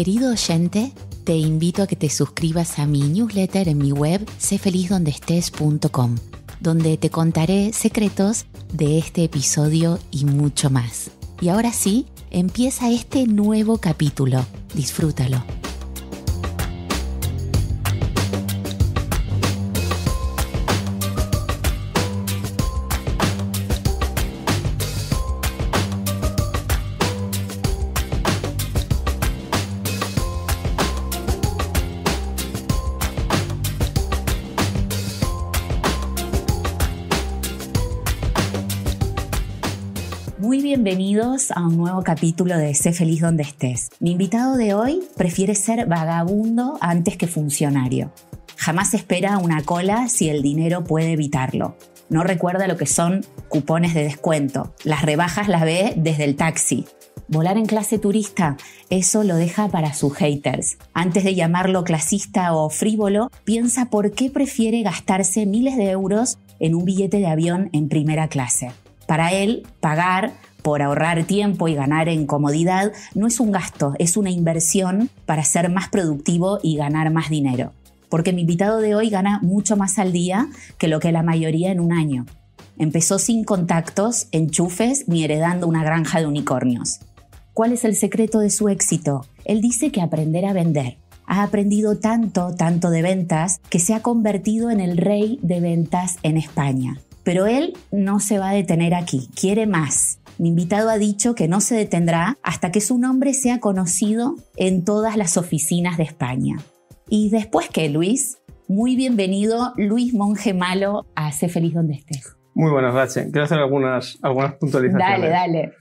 Querido oyente, te invito a que te suscribas a mi newsletter en mi web sefelizdondestes.com, donde te contaré secretos de este episodio y mucho más. Y ahora sí, empieza este nuevo capítulo. Disfrútalo. a un nuevo capítulo de Sé feliz donde estés. Mi invitado de hoy prefiere ser vagabundo antes que funcionario. Jamás espera una cola si el dinero puede evitarlo. No recuerda lo que son cupones de descuento. Las rebajas las ve desde el taxi. Volar en clase turista, eso lo deja para sus haters. Antes de llamarlo clasista o frívolo, piensa por qué prefiere gastarse miles de euros en un billete de avión en primera clase. Para él, pagar por ahorrar tiempo y ganar en comodidad no es un gasto, es una inversión para ser más productivo y ganar más dinero. Porque mi invitado de hoy gana mucho más al día que lo que la mayoría en un año. Empezó sin contactos, enchufes ni heredando una granja de unicornios. ¿Cuál es el secreto de su éxito? Él dice que aprender a vender. Ha aprendido tanto, tanto de ventas, que se ha convertido en el rey de ventas en España. Pero él no se va a detener aquí, quiere más mi invitado ha dicho que no se detendrá hasta que su nombre sea conocido en todas las oficinas de España. ¿Y después que Luis? Muy bienvenido, Luis Monge Malo, a Sé Feliz Donde Estés. Muy buenas, noches Quiero hacer algunas, algunas puntualizaciones. Dale, dale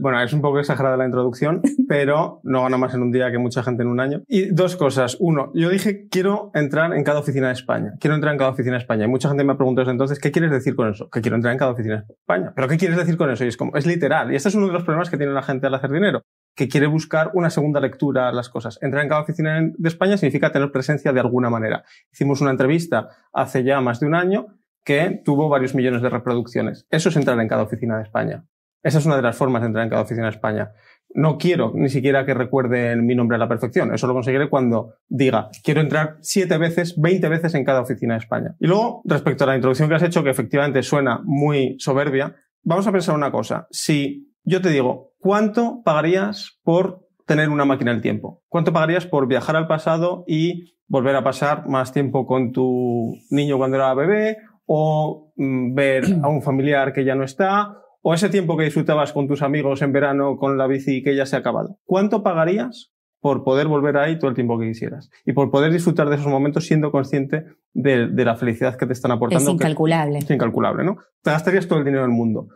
bueno, es un poco exagerada la introducción, pero no gana más en un día que mucha gente en un año. Y dos cosas. Uno, yo dije, quiero entrar en cada oficina de España. Quiero entrar en cada oficina de España. Y mucha gente me ha preguntado entonces, ¿qué quieres decir con eso? Que quiero entrar en cada oficina de España. ¿Pero qué quieres decir con eso? Y es como, es literal. Y este es uno de los problemas que tiene la gente al hacer dinero que quiere buscar una segunda lectura a las cosas. Entrar en cada oficina de España significa tener presencia de alguna manera. Hicimos una entrevista hace ya más de un año que tuvo varios millones de reproducciones. Eso es entrar en cada oficina de España. Esa es una de las formas de entrar en cada oficina de España. No quiero ni siquiera que recuerden mi nombre a la perfección. Eso lo conseguiré cuando diga, quiero entrar siete veces, veinte veces en cada oficina de España. Y luego, respecto a la introducción que has hecho, que efectivamente suena muy soberbia, vamos a pensar una cosa. Si yo te digo, ¿cuánto pagarías por tener una máquina del tiempo? ¿Cuánto pagarías por viajar al pasado y volver a pasar más tiempo con tu niño cuando era bebé o mm, ver a un familiar que ya no está o ese tiempo que disfrutabas con tus amigos en verano con la bici que ya se ha acabado. ¿Cuánto pagarías por poder volver ahí todo el tiempo que quisieras y por poder disfrutar de esos momentos siendo consciente de, la felicidad que te están aportando? Es incalculable. es incalculable, ¿no? Te gastarías todo el dinero del mundo.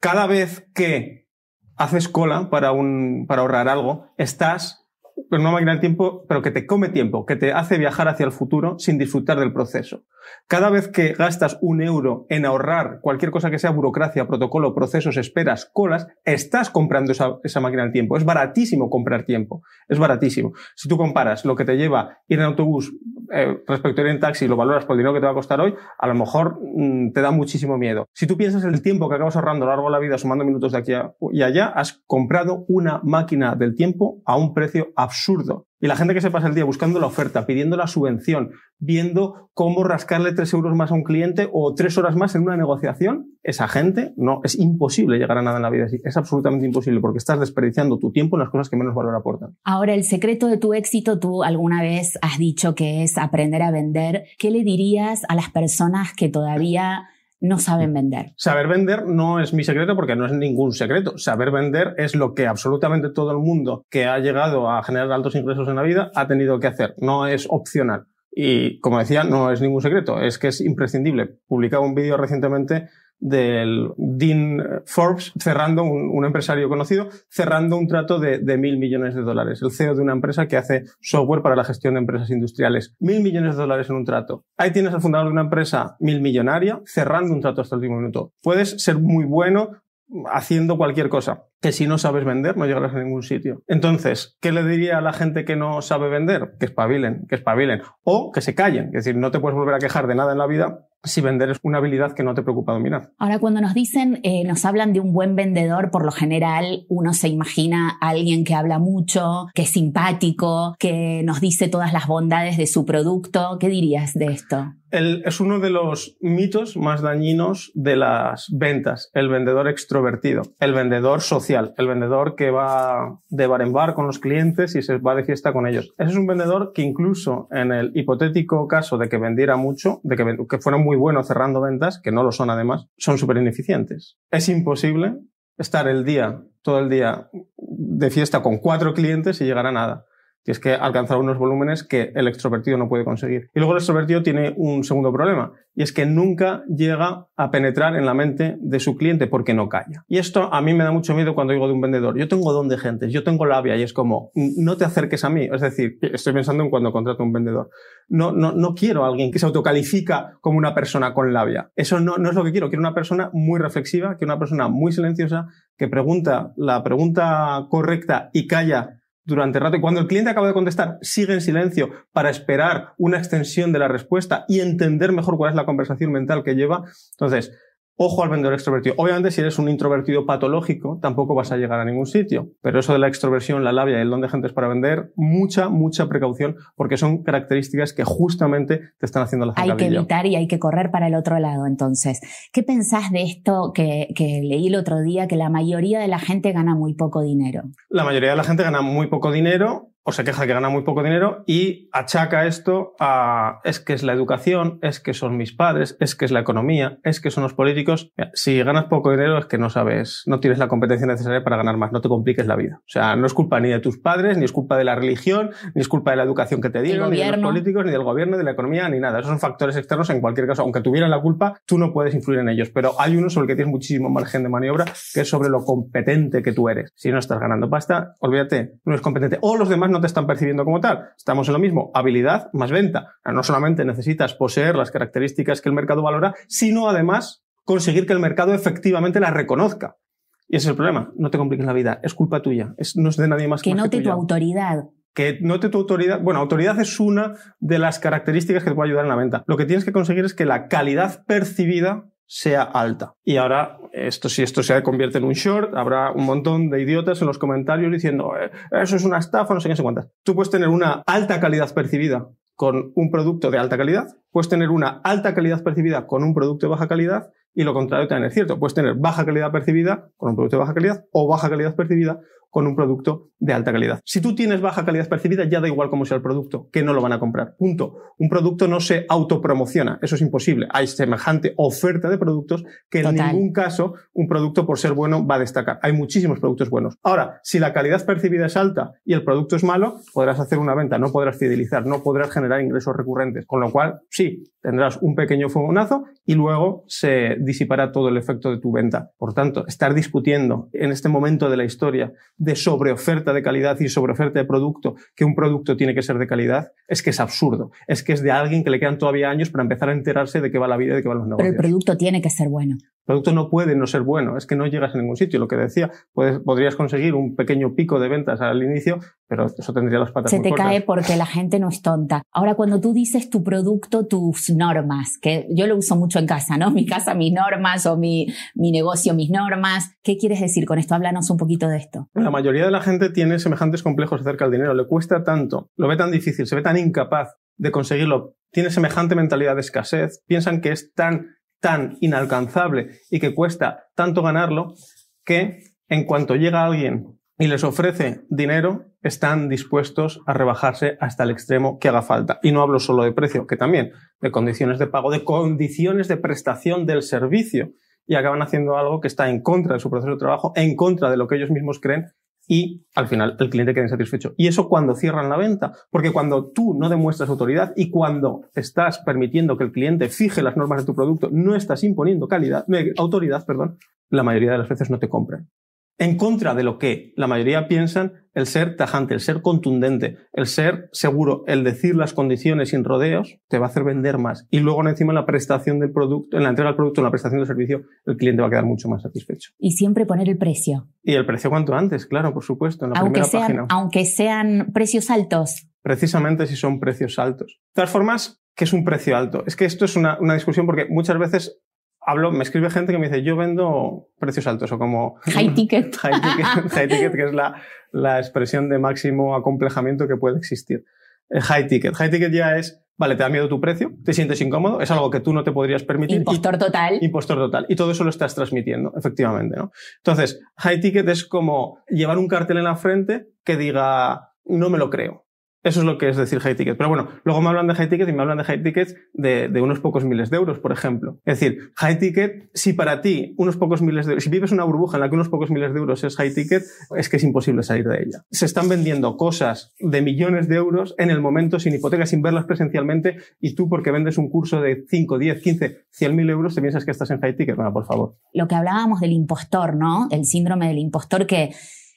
Cada vez que haces cola para, un, para ahorrar algo, estás pero una máquina del tiempo, pero que te come tiempo, que te hace viajar hacia el futuro sin disfrutar del proceso. Cada vez que gastas un euro en ahorrar cualquier cosa que sea burocracia, protocolo, procesos, esperas, colas, estás comprando esa, máquina del tiempo. Es baratísimo comprar tiempo. Es baratísimo. Si tú comparas lo que te lleva ir en autobús eh, respecto a ir en taxi y lo valoras por el dinero que te va a costar hoy, a lo mejor mm, te da muchísimo miedo. Si tú piensas el tiempo que acabas ahorrando a lo largo de la vida, sumando minutos de aquí y allá, has comprado una máquina del tiempo a un precio absurdo. Y la gente que se pasa el día buscando la oferta, pidiendo la subvención, viendo cómo rascarle tres euros más a un cliente o tres horas más en una negociación, esa gente no, es imposible llegar a nada en la vida. así. Es absolutamente imposible porque estás desperdiciando tu tiempo en las cosas que menos valor aportan. Ahora, el secreto de tu éxito, tú alguna vez has dicho que es aprender a vender. ¿Qué le dirías a las personas que todavía no saben mm. vender. Saber vender no es mi secreto porque no es ningún secreto. Saber vender es lo que absolutamente todo el mundo que ha llegado a generar altos ingresos en la vida ha tenido que hacer. No es opcional. Y como decía, no es ningún secreto, es que es imprescindible. Publicaba un vídeo recientemente del Dean Forbes cerrando, un, empresario conocido, cerrando un trato de, de, mil millones de dólares. El CEO de una empresa que hace software para la gestión de empresas industriales. Mil millones de dólares en un trato. Ahí tienes al fundador de una empresa mil millonaria cerrando un trato hasta el último minuto. Puedes ser muy bueno haciendo cualquier cosa, que si no sabes vender no llegarás a ningún sitio. Entonces, ¿qué le diría a la gente que no sabe vender? Que espabilen, que espabilen. O que se callen. Es decir, no te puedes volver a quejar de nada en la vida si vender es una habilidad que no te preocupa dominar. Ahora, cuando nos dicen, eh, nos hablan de un buen vendedor, por lo general uno se imagina a alguien que habla mucho, que es simpático, que nos dice todas las bondades de su producto. ¿Qué dirías de esto? es uno de los mitos más dañinos de las ventas, el vendedor extrovertido, el vendedor social, el vendedor que va de bar en bar con los clientes y se va de fiesta con ellos. Ese es un vendedor que incluso en el hipotético caso de que vendiera mucho, de que, que fuera muy bueno cerrando ventas, que no lo son además, son súper ineficientes. Es imposible estar el día, todo el día de fiesta con cuatro clientes y llegar a nada es que alcanzar unos volúmenes que el extrovertido no puede conseguir. Y luego el extrovertido tiene un segundo problema, y es que nunca llega a penetrar en la mente de su cliente porque no calla. Y esto a mí me da mucho miedo cuando digo de un vendedor, yo tengo don de gente, yo tengo labia, y es como, no te acerques a mí. Es decir, estoy pensando en cuando contrato a un vendedor. No, no, no quiero a alguien que se autocalifica como una persona con labia. Eso no, no es lo que quiero. Quiero una persona muy reflexiva, que una persona muy silenciosa, que pregunta la pregunta correcta y calla durante rato cuando el cliente acaba de contestar, sigue en silencio para esperar una extensión de la respuesta y entender mejor cuál es la conversación mental que lleva. Entonces, Ojo al vendedor extrovertido. Obviamente, si eres un introvertido patológico, tampoco vas a llegar a ningún sitio. Pero eso de la extroversión, la labia y el don de gentes para vender, mucha, mucha precaución, porque son características que justamente te están haciendo la gente. Hay que evitar y hay que correr para el otro lado, entonces. ¿Qué pensás de esto que, que leí el otro día, que la mayoría de la gente gana muy poco dinero? La mayoría de la gente gana muy poco dinero o se queja que gana muy poco dinero y achaca esto a es que es la educación, es que son mis padres, es que es la economía, es que son los políticos. Si ganas poco dinero es que no sabes, no tienes la competencia necesaria para ganar más, no te compliques la vida. O sea, no es culpa ni de tus padres, ni es culpa de la religión, ni es culpa de la educación que te dieron, ni de los políticos, ni del gobierno, ni de la economía, ni nada. Esos son factores externos en cualquier caso. Aunque tuvieran la culpa, tú no puedes influir en ellos. Pero hay uno sobre el que tienes muchísimo margen de maniobra, que es sobre lo competente que tú eres. Si no estás ganando pasta, olvídate, no es competente. O los demás no te están percibiendo como tal. Estamos en lo mismo, habilidad más venta. No solamente necesitas poseer las características que el mercado valora, sino además conseguir que el mercado efectivamente las reconozca. Y ese es el problema. No te compliques la vida. Es culpa tuya. no es de nadie más que, que note tu autoridad. Que note tu autoridad. Bueno, autoridad es una de las características que te puede ayudar en la venta. Lo que tienes que conseguir es que la calidad percibida sea alta. Y ahora, esto, si esto se convierte en un short, habrá un montón de idiotas en los comentarios diciendo, eh, eso es una estafa, no sé qué, se sé Tú puedes tener una alta calidad percibida con un producto de alta calidad, puedes tener una alta calidad percibida con un producto de baja calidad y lo contrario también es cierto. Puedes tener baja calidad percibida con un producto de baja calidad o baja calidad percibida con un producto de alta calidad. Si tú tienes baja calidad percibida, ya da igual cómo sea el producto, que no lo van a comprar. Punto. Un producto no se autopromociona, eso es imposible. Hay semejante oferta de productos que en ningún caso un producto por ser bueno va a destacar. Hay muchísimos productos buenos. Ahora, si la calidad percibida es alta y el producto es malo, podrás hacer una venta, no podrás fidelizar, no podrás generar ingresos recurrentes, con lo cual sí, tendrás un pequeño fogonazo y luego se disipará todo el efecto de tu venta. Por tanto, estar discutiendo en este momento de la historia de sobreoferta de calidad y sobreoferta de producto, que un producto tiene que ser de calidad, es que es absurdo. Es que es de alguien que le quedan todavía años para empezar a enterarse de qué va la vida y de qué van los negocios. Pero el producto tiene que ser bueno producto no puede no ser bueno, es que no llegas a ningún sitio. Lo que decía, podrías conseguir un pequeño pico de ventas al inicio, pero eso tendría las patas. Se te cae porque la gente no es tonta. Ahora, cuando tú dices tu producto, tus normas, que yo lo uso mucho en casa, ¿no? Mi casa, mis normas, o mi, mi negocio, mis normas. ¿Qué quieres decir con esto? Háblanos un poquito de esto. La mayoría de la gente tiene semejantes complejos acerca del dinero, le cuesta tanto, lo ve tan difícil, se ve tan incapaz de conseguirlo, tiene semejante mentalidad de escasez, piensan que es tan tan inalcanzable y que cuesta tanto ganarlo que en cuanto llega alguien y les ofrece dinero, están dispuestos a rebajarse hasta el extremo que haga falta. Y no hablo solo de precio, que también, de condiciones de pago, de condiciones de prestación del servicio. Y acaban haciendo algo que está en contra de su proceso de trabajo, en contra de lo que ellos mismos creen y al final el cliente queda insatisfecho. Y eso cuando cierran la venta, porque cuando tú no demuestras autoridad y cuando estás permitiendo que el cliente fije las normas de tu producto, no estás imponiendo calidad, eh, autoridad, perdón, la mayoría de las veces no te compran en contra de lo que la mayoría piensan, el ser tajante, el ser contundente, el ser seguro, el decir las condiciones sin rodeos, te va a hacer vender más. Y luego encima en la prestación del producto, en la entrega del producto, en la prestación del servicio, el cliente va a quedar mucho más satisfecho. Y siempre poner el precio. Y el precio cuanto antes, claro, por supuesto, en la aunque primera sean, página. Aunque sean precios altos. Precisamente si son precios altos. De todas formas, ¿qué es un precio alto? Es que esto es una discusión porque muchas veces hablo, me escribe gente que me dice, yo vendo precios altos o como... High ticket. high, ticket high ticket, que es la, la, expresión de máximo acomplejamiento que puede existir. Eh, high ticket. High ticket ya es, vale, te da miedo tu precio, te sientes incómodo, es algo que tú no te podrías permitir. Impostor total. Impostor total. Y todo eso lo estás transmitiendo, efectivamente, ¿no? Entonces, high ticket es como llevar un cartel en la frente que diga, no me lo creo. Eso es lo que es decir high ticket. Pero bueno, luego me hablan de high ticket y me hablan de high tickets de, unos pocos miles de euros, por ejemplo. Es decir, high ticket, si para ti unos pocos miles de euros, si vives una burbuja en la que unos pocos miles de euros es high ticket, es que es imposible salir de ella. Se están vendiendo cosas de millones de euros en el momento sin hipoteca, sin verlas presencialmente y tú porque vendes un curso de 5, 10, 15, 100 mil euros, te piensas que estás en high ticket. Bueno, por favor. Lo que hablábamos del impostor, ¿no? El síndrome del impostor que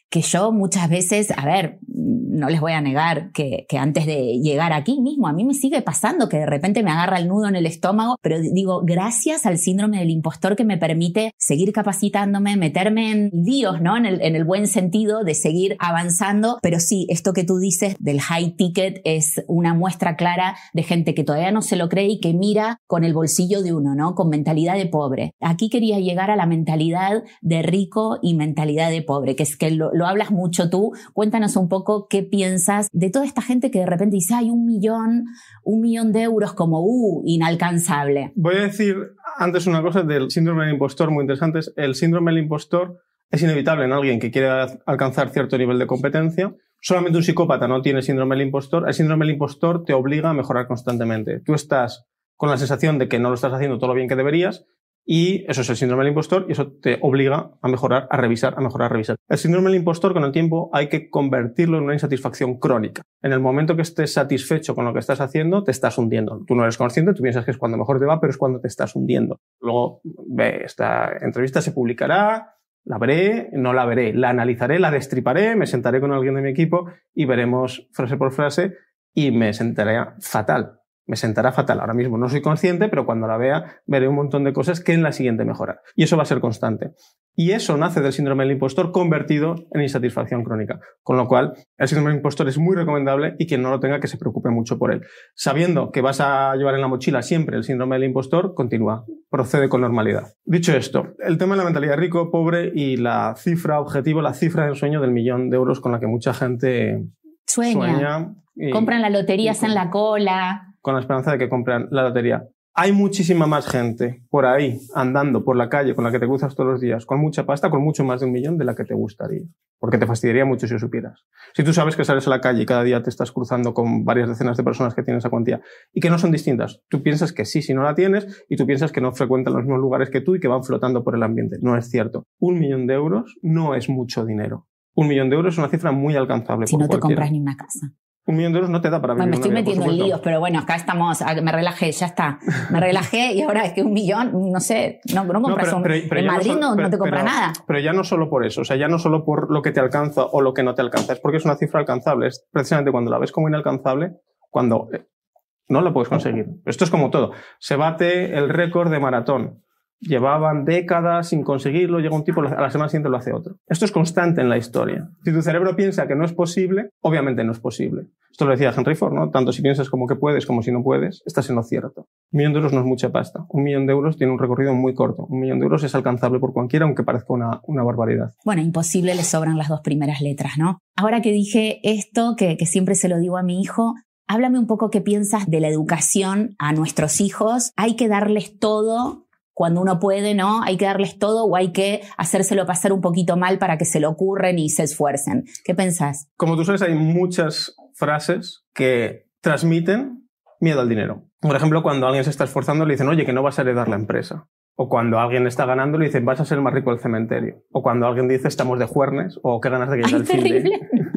que yo muchas veces, a ver, no les voy a negar que, antes de llegar aquí mismo, a mí me sigue pasando que de repente me agarra el nudo en el estómago, pero digo, gracias al síndrome del impostor que me permite seguir capacitándome, meterme en Dios ¿no? En el, en el buen sentido de seguir avanzando, pero sí, esto que tú dices del high ticket es una muestra clara de gente que todavía no se lo cree y que mira con el bolsillo de uno, ¿no? Con mentalidad de pobre. Aquí quería llegar a la mentalidad de rico y mentalidad de pobre, que es que lo, lo hablas mucho tú. Cuéntanos un poco qué piensas de toda esta gente que de repente dice, hay un millón, un millón de euros como, uh, inalcanzable. Voy a decir antes una cosa del síndrome del impostor muy interesante. El síndrome del impostor es inevitable en alguien que quiere alcanzar cierto nivel de competencia. Solamente un psicópata no tiene síndrome del impostor. El síndrome del impostor te obliga a mejorar constantemente. Tú estás con la sensación de que no lo estás haciendo todo lo bien que deberías y eso es el síndrome del impostor y eso te obliga a mejorar, a revisar, a mejorar, a revisar. El síndrome del impostor con el tiempo hay que convertirlo en una insatisfacción crónica. En el momento que estés satisfecho con lo que estás haciendo, te estás hundiendo. Tú no eres consciente, tú piensas que es cuando mejor te va, pero es cuando te estás hundiendo. Luego, ve, esta entrevista se publicará, la veré, no la veré, la analizaré, la destriparé, me sentaré con alguien de mi equipo y veremos frase por frase y me sentaré fatal me sentará fatal. Ahora mismo no soy consciente, pero cuando la vea veré un montón de cosas que en la siguiente mejorar. Y eso va a ser constante. Y eso nace del síndrome del impostor convertido en insatisfacción crónica. Con lo cual, el síndrome del impostor es muy recomendable y quien no lo tenga que se preocupe mucho por él. Sabiendo que vas a llevar en la mochila siempre el síndrome del impostor, continúa, procede con normalidad. Dicho esto, el tema de la mentalidad rico, pobre y la cifra objetivo, la cifra del sueño del millón de euros con la que mucha gente sueña. Compran la lotería, en la cola con la esperanza de que compren la lotería. Hay muchísima más gente por ahí andando por la calle con la que te cruzas todos los días, con mucha pasta, con mucho más de un millón de la que te gustaría, porque te fastidiaría mucho si lo supieras. Si tú sabes que sales a la calle y cada día te estás cruzando con varias decenas de personas que tienen esa cuantía y que no son distintas, tú piensas que sí si no la tienes y tú piensas que no frecuentan los mismos lugares que tú y que van flotando por el ambiente. No es cierto. Un millón de euros no es mucho dinero. Un millón de euros es una cifra muy alcanzable. Si no te compras ni una casa. Un millón de euros no te da para ah, vivir. me estoy metiendo en líos, pero bueno, acá estamos, ah, me relajé, ya está. Me relajé y ahora es que un millón, no sé, no, compras en Madrid no, no te compra nada. Pero ya no solo por eso, o sea, ya no solo por lo que te alcanza o lo que no te alcanza, es porque es una cifra alcanzable. Es precisamente cuando la ves como inalcanzable, cuando eh, no la puedes conseguir. Esto es como todo. Se bate el récord de maratón llevaban décadas sin conseguirlo, llega un tipo, a la semana siguiente lo hace otro. Esto es constante en la historia. Si tu cerebro piensa que no es posible, obviamente no es posible. Esto lo decía Henry Ford, ¿no? Tanto si piensas como que puedes como si no puedes, estás en lo cierto. Un millón de euros no es mucha pasta. Un millón de euros tiene un recorrido muy corto. Un millón de euros es alcanzable por cualquiera, aunque parezca una, barbaridad. Bueno, imposible le sobran las dos primeras letras, ¿no? Ahora que dije esto, que, que siempre se lo digo a mi hijo, háblame un poco qué piensas de la educación a nuestros hijos. ¿Hay que darles todo cuando uno puede, ¿no? Hay que darles todo o hay que hacérselo pasar un poquito mal para que se lo ocurren y se esfuercen. ¿Qué pensás? Como tú sabes, hay muchas frases que transmiten miedo al dinero. Por ejemplo, cuando alguien se está esforzando le dicen, oye, que no vas a heredar la empresa. O cuando alguien está ganando le dicen, vas a ser más rico del cementerio. O cuando alguien dice, estamos de juernes, o qué ganas de que llegue el fin de...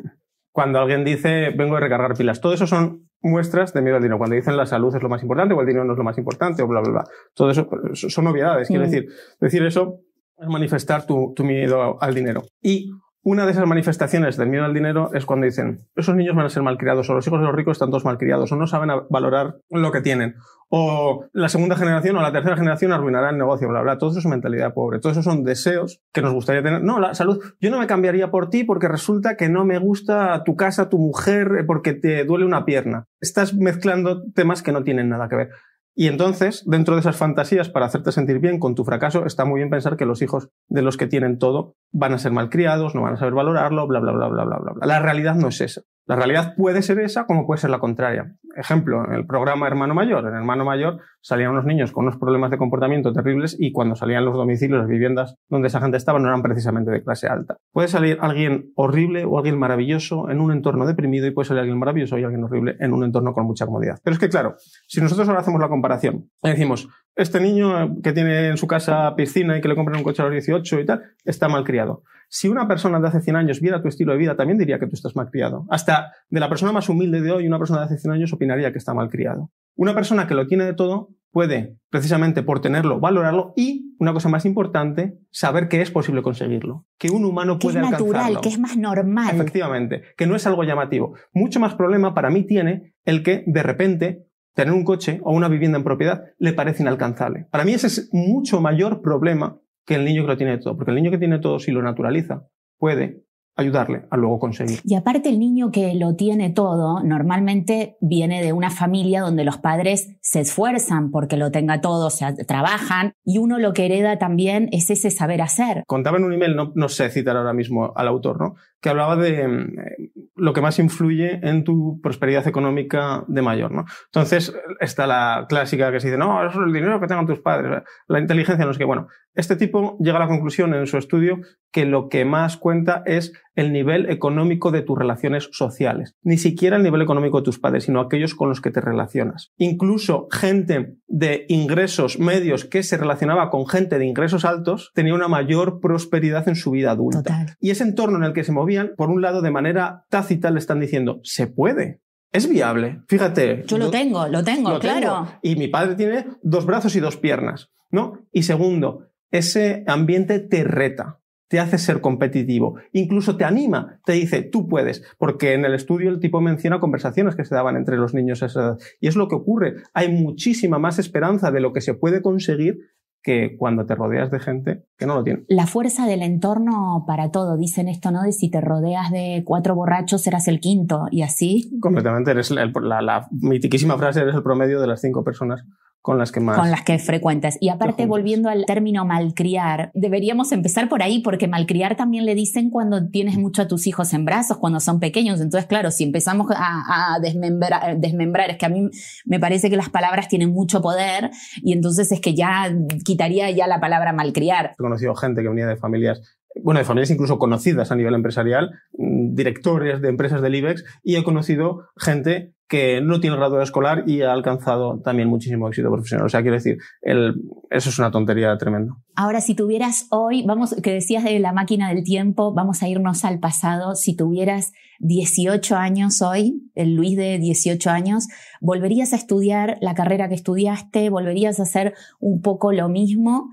cuando alguien dice, vengo a recargar pilas. Todo eso son muestras de miedo al dinero. Cuando dicen la salud es lo más importante o el dinero no es lo más importante o bla, bla, bla. Todo eso pues, son obviedades. Quiero mm. decir, decir eso es manifestar tu, tu miedo al dinero. Y una de esas manifestaciones del miedo al dinero es cuando dicen, esos niños van a ser malcriados, o los hijos de los ricos están todos malcriados, o no saben valorar lo que tienen, o la segunda generación o la tercera generación arruinará el negocio, bla, bla. Todo eso es mentalidad pobre. Todo eso son deseos que nos gustaría tener. No, la salud. Yo no me cambiaría por ti porque resulta que no me gusta tu casa, tu mujer, eh, porque te duele una pierna. Estás mezclando temas que no tienen nada que ver. Y entonces, dentro de esas fantasías para hacerte sentir bien con tu fracaso, está muy bien pensar que los hijos de los que tienen todo van a ser malcriados, no van a saber valorarlo, bla, bla, bla, bla, bla, bla. La realidad no es esa. La realidad puede ser esa como puede ser la contraria. Ejemplo, en el programa Hermano Mayor. En Hermano Mayor salían unos niños con unos problemas de comportamiento terribles y cuando salían los domicilios, las viviendas donde esa gente estaba no eran precisamente de clase alta. Puede salir alguien horrible o alguien maravilloso en un entorno deprimido y puede salir alguien maravilloso y alguien horrible en un entorno con mucha comodidad. Pero es que claro, si nosotros ahora hacemos la comparación y decimos, este niño que tiene en su casa piscina y que le compran un coche a los 18 y tal, está mal criado. Si una persona de hace 100 años viera tu estilo de vida, también diría que tú estás mal criado. Hasta de la persona más humilde de hoy, una persona de hace 100 años opinaría que está mal criado. Una persona que lo tiene de todo puede, precisamente por tenerlo, valorarlo y, una cosa más importante, saber que es posible conseguirlo, que un humano puede que es natural, que es más normal. Efectivamente, que no es algo llamativo. Mucho más problema para mí tiene el que, de repente, tener un coche o una vivienda en propiedad le parece inalcanzable. Para mí ese es mucho mayor problema que el niño que lo tiene todo, porque el niño que tiene todo, si lo naturaliza, puede ayudarle a luego conseguir. Y aparte el niño que lo tiene todo normalmente viene de una familia donde los padres se esfuerzan porque lo tenga todo, o trabajan y uno lo que hereda también es ese saber hacer. Contaba en un email, no sé citar ahora mismo al autor, ¿no? que hablaba de mm, eh, lo que más influye en tu prosperidad económica de mayor, ¿no? Entonces, está la clásica que se dice, no, es el dinero que tengan tus padres, la inteligencia, no sé qué. Bueno, este tipo llega a la conclusión en su estudio que lo que más cuenta es el nivel económico de tus relaciones sociales. Ni siquiera el nivel económico de tus padres, sino aquellos con los que te relacionas. Incluso gente de ingresos medios que se relacionaba con gente de ingresos altos tenía una mayor prosperidad en su vida adulta. Y ese entorno en el que se movía por un lado, de manera tácita le están diciendo, se puede, es viable. Fíjate. Yo lo tengo, lo tengo, claro. Y mi padre tiene dos brazos y dos piernas, ¿no? Y segundo, ese ambiente te reta, te hace ser competitivo, incluso te anima, te dice, tú puedes, porque en el estudio el tipo menciona conversaciones que se daban entre los niños a esa edad. Y es lo que ocurre. Hay muchísima más esperanza de lo que se puede conseguir que cuando te rodeas de gente que no lo tiene. La fuerza del entorno para todo, dicen esto, ¿no? De si te rodeas de cuatro borrachos, serás el quinto y así. Completamente, eres la, la, la mitiquísima frase, eres el promedio de las cinco personas con las que más. Con las que frecuentas. Y aparte, volviendo al término malcriar, deberíamos empezar por ahí, porque malcriar también le dicen cuando tienes mm. mucho a tus hijos en brazos, cuando son pequeños. Entonces, claro, si empezamos a, desmembrar, desmembrar, es que a mí me parece que las palabras tienen mucho poder y entonces es que ya quitaría ya la palabra malcriar. He conocido gente que venía de familias bueno, de familias incluso conocidas a nivel empresarial, mm, directores de empresas del IBEX, y he conocido gente que no tiene grado escolar y ha alcanzado también muchísimo éxito profesional. O sea, quiero decir, eso es una tontería tremenda. Ahora, si tuvieras hoy, vamos, que decías de la máquina del tiempo, vamos a irnos al pasado. Si tuvieras 18 años hoy, el Luis de 18 años, ¿volverías a estudiar la carrera que estudiaste? ¿Volverías a hacer un poco lo mismo?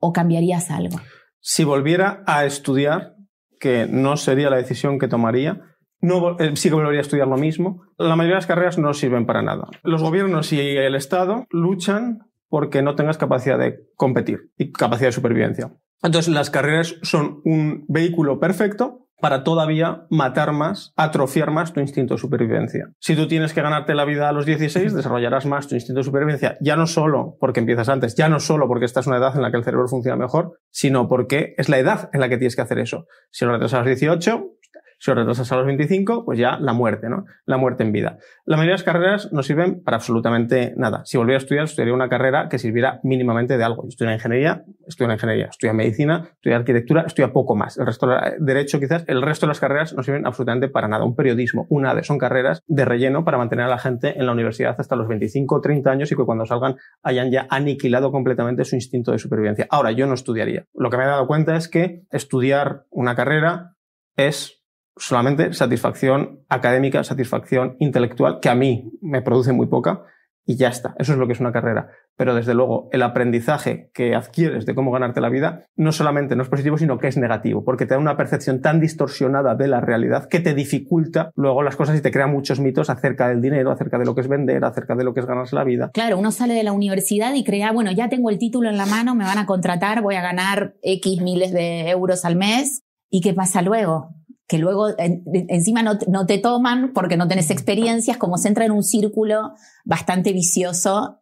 ¿O cambiarías algo? si volviera a estudiar, que no sería la decisión que tomaría, no, eh, sí que volvería a estudiar lo mismo. La mayoría de las carreras no sirven para nada. Los gobiernos y el Estado luchan porque no tengas capacidad de competir y capacidad de supervivencia. Entonces, las carreras son un vehículo perfecto para todavía matar más, atrofiar más tu instinto de supervivencia. Si tú tienes que ganarte la vida a los 16, desarrollarás más tu instinto de supervivencia, ya no solo porque empiezas antes, ya no solo porque esta es una edad en la que el cerebro funciona mejor, sino porque es la edad en la que tienes que hacer eso. Si lo retrasas a los 18, si os retrasas a los 25, pues ya la muerte, ¿no? La muerte en vida. La mayoría de las carreras no sirven para absolutamente nada. Si volviera a estudiar, estudiaría una carrera que sirviera mínimamente de algo. Yo ingeniería, estudié ingeniería, estudié medicina, estudié arquitectura, estudia poco más. El resto, derecho quizás, el resto de las carreras no sirven absolutamente para nada. Un periodismo, una de, son carreras de relleno para mantener a la gente en la universidad hasta los 25 o 30 años y que cuando salgan hayan ya aniquilado completamente su instinto de supervivencia. Ahora, yo no estudiaría. Lo que me he dado cuenta es que estudiar una carrera es solamente satisfacción académica, satisfacción intelectual, que a mí me produce muy poca, y ya está. Eso es lo que es una carrera. Pero desde luego, el aprendizaje que adquieres de cómo ganarte la vida no solamente no es positivo, sino que es negativo, porque te da una percepción tan distorsionada de la realidad que te dificulta luego las cosas y te crea muchos mitos acerca del dinero, acerca de lo que es vender, acerca de lo que es ganarse la vida. Claro, uno sale de la universidad y crea, bueno, ya tengo el título en la mano, me van a contratar, voy a ganar X miles de euros al mes. ¿Y qué pasa luego? que luego encima no, te toman porque no tenés experiencias, como se entra en un círculo bastante vicioso.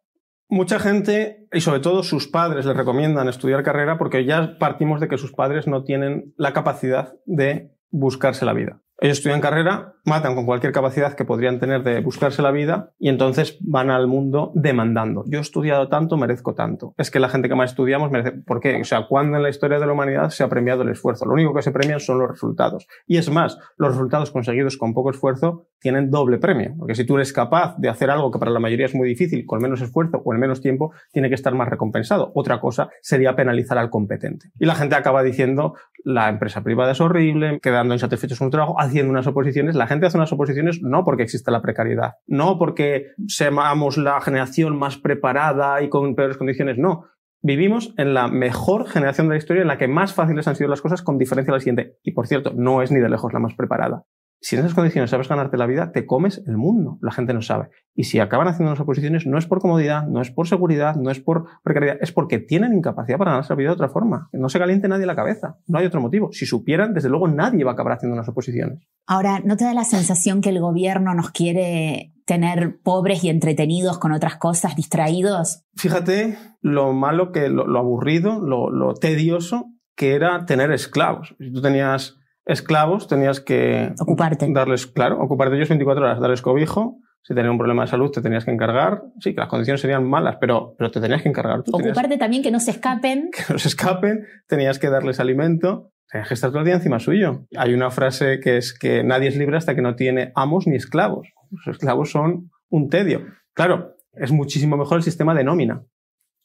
Mucha gente, y sobre todo sus padres, les recomiendan estudiar carrera porque ya partimos de que sus padres no tienen la capacidad de buscarse la vida. Ellos estudian carrera, matan con cualquier capacidad que podrían tener de buscarse la vida y entonces van al mundo demandando. Yo he estudiado tanto, merezco tanto. Es que la gente que más estudiamos merece. ¿Por qué? O sea, ¿cuándo en la historia de la humanidad se ha premiado el esfuerzo? Lo único que se premian son los resultados. Y es más, los resultados conseguidos con poco esfuerzo tienen doble premio. Porque si tú eres capaz de hacer algo que para la mayoría es muy difícil, con menos esfuerzo o en menos tiempo, tiene que estar más recompensado. Otra cosa sería penalizar al competente. Y la gente acaba diciendo la empresa privada es horrible, quedando insatisfechos con un trabajo, haciendo unas oposiciones. La gente hace unas oposiciones no porque exista la precariedad, no porque seamos la generación más preparada y con peores condiciones, no. Vivimos en la mejor generación de la historia, en la que más fáciles han sido las cosas con diferencia a la siguiente. Y por cierto, no es ni de lejos la más preparada. Si en esas condiciones sabes ganarte la vida, te comes el mundo. La gente no sabe. Y si acaban haciendo unas oposiciones, no es por comodidad, no es por seguridad, no es por precariedad, es porque tienen incapacidad para ganarse la vida de otra forma. No se caliente nadie la cabeza. No hay otro motivo. Si supieran, desde luego nadie va a acabar haciendo unas oposiciones. Ahora, ¿no te da la sensación que el gobierno nos quiere tener pobres y entretenidos con otras cosas, distraídos? Fíjate lo malo que, lo, aburrido, lo, lo tedioso que era tener esclavos. Si tú tenías esclavos tenías que ocuparte. darles, claro, ocuparte ellos 24 horas, darles cobijo. Si tenían un problema de salud, te tenías que encargar. Sí, que las condiciones serían malas, pero, pero te tenías que encargar. ocuparte también que no se escapen. Que no se escapen, tenías que darles alimento, tenías que estar todo el día encima suyo. Hay una frase que es que nadie es libre hasta que no tiene amos ni esclavos. Los esclavos son un tedio. Claro, es muchísimo mejor el sistema de nómina.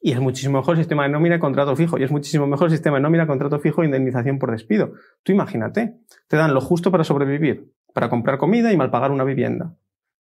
Y es muchísimo mejor el sistema de nómina contrato fijo. Y es muchísimo mejor el sistema de nómina contrato fijo e indemnización por despido. Tú imagínate, te dan lo justo para sobrevivir, para comprar comida y mal pagar una vivienda.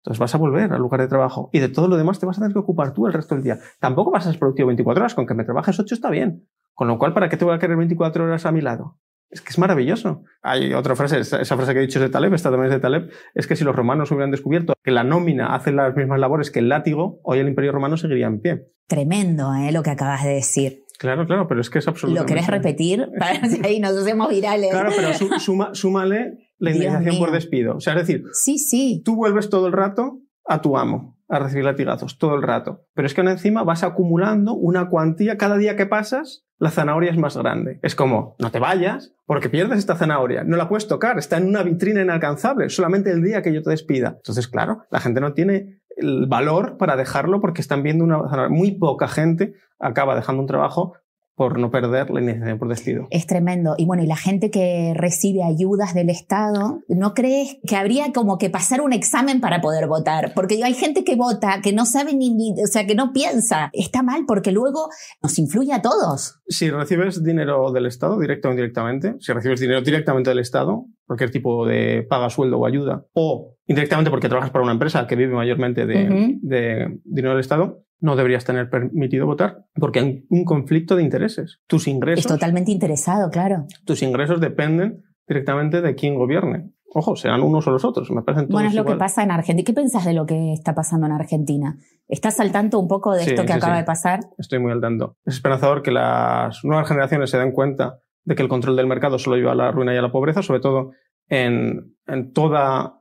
Entonces vas a volver al lugar de trabajo y de todo lo demás te vas a tener que ocupar tú el resto del día. Tampoco vas a ser productivo 24 horas, con que me trabajes 8 está bien. Con lo cual, ¿para qué te voy a querer 24 horas a mi lado? Es que es maravilloso. Hay otra frase, esa frase que he dicho es de Taleb, esta también es de Taleb, es que si los romanos hubieran descubierto que la nómina hace las mismas labores que el látigo, hoy el imperio romano seguiría en pie. Tremendo, ¿eh? lo que acabas de decir. Claro, claro, pero es que es absolutamente... ¿Lo querés repetir? Para ahí nos hacemos virales. Claro, pero súmale la indemnización por despido. O sea, es decir, sí, sí. tú vuelves todo el rato a tu amo a recibir latigazos todo el rato. Pero es que ahora encima vas acumulando una cuantía cada día que pasas la zanahoria es más grande. Es como, no te vayas, porque pierdes esta zanahoria. No la puedes tocar, está en una vitrina inalcanzable, solamente el día que yo te despida. Entonces, claro, la gente no tiene el valor para dejarlo porque están viendo una zanahoria. Muy poca gente acaba dejando un trabajo por no perder la iniciativa por despido. Es tremendo. Y bueno, y la gente que recibe ayudas del Estado, ¿no crees que habría como que pasar un examen para poder votar? Porque hay gente que vota, que no sabe ni, o sea, que no piensa. Está mal porque luego nos influye a todos. Si recibes dinero del Estado, directo o indirectamente, si recibes dinero directamente del Estado, cualquier tipo de paga, sueldo o ayuda, o indirectamente porque trabajas para una empresa que vive mayormente de dinero del Estado, no deberías tener permitido votar porque hay un conflicto de intereses. Tus ingresos. Es totalmente interesado, claro. Tus ingresos dependen directamente de quién gobierne. Ojo, sean unos o los otros. Me parece bueno, es lo que pasa en Argentina. ¿Qué piensas de lo que está pasando en Argentina? ¿Estás al tanto un poco de esto que acaba de pasar? Estoy muy al tanto. Es esperanzador que las nuevas generaciones se den cuenta de que el control del mercado solo lleva a la ruina y a la pobreza, sobre todo en, en toda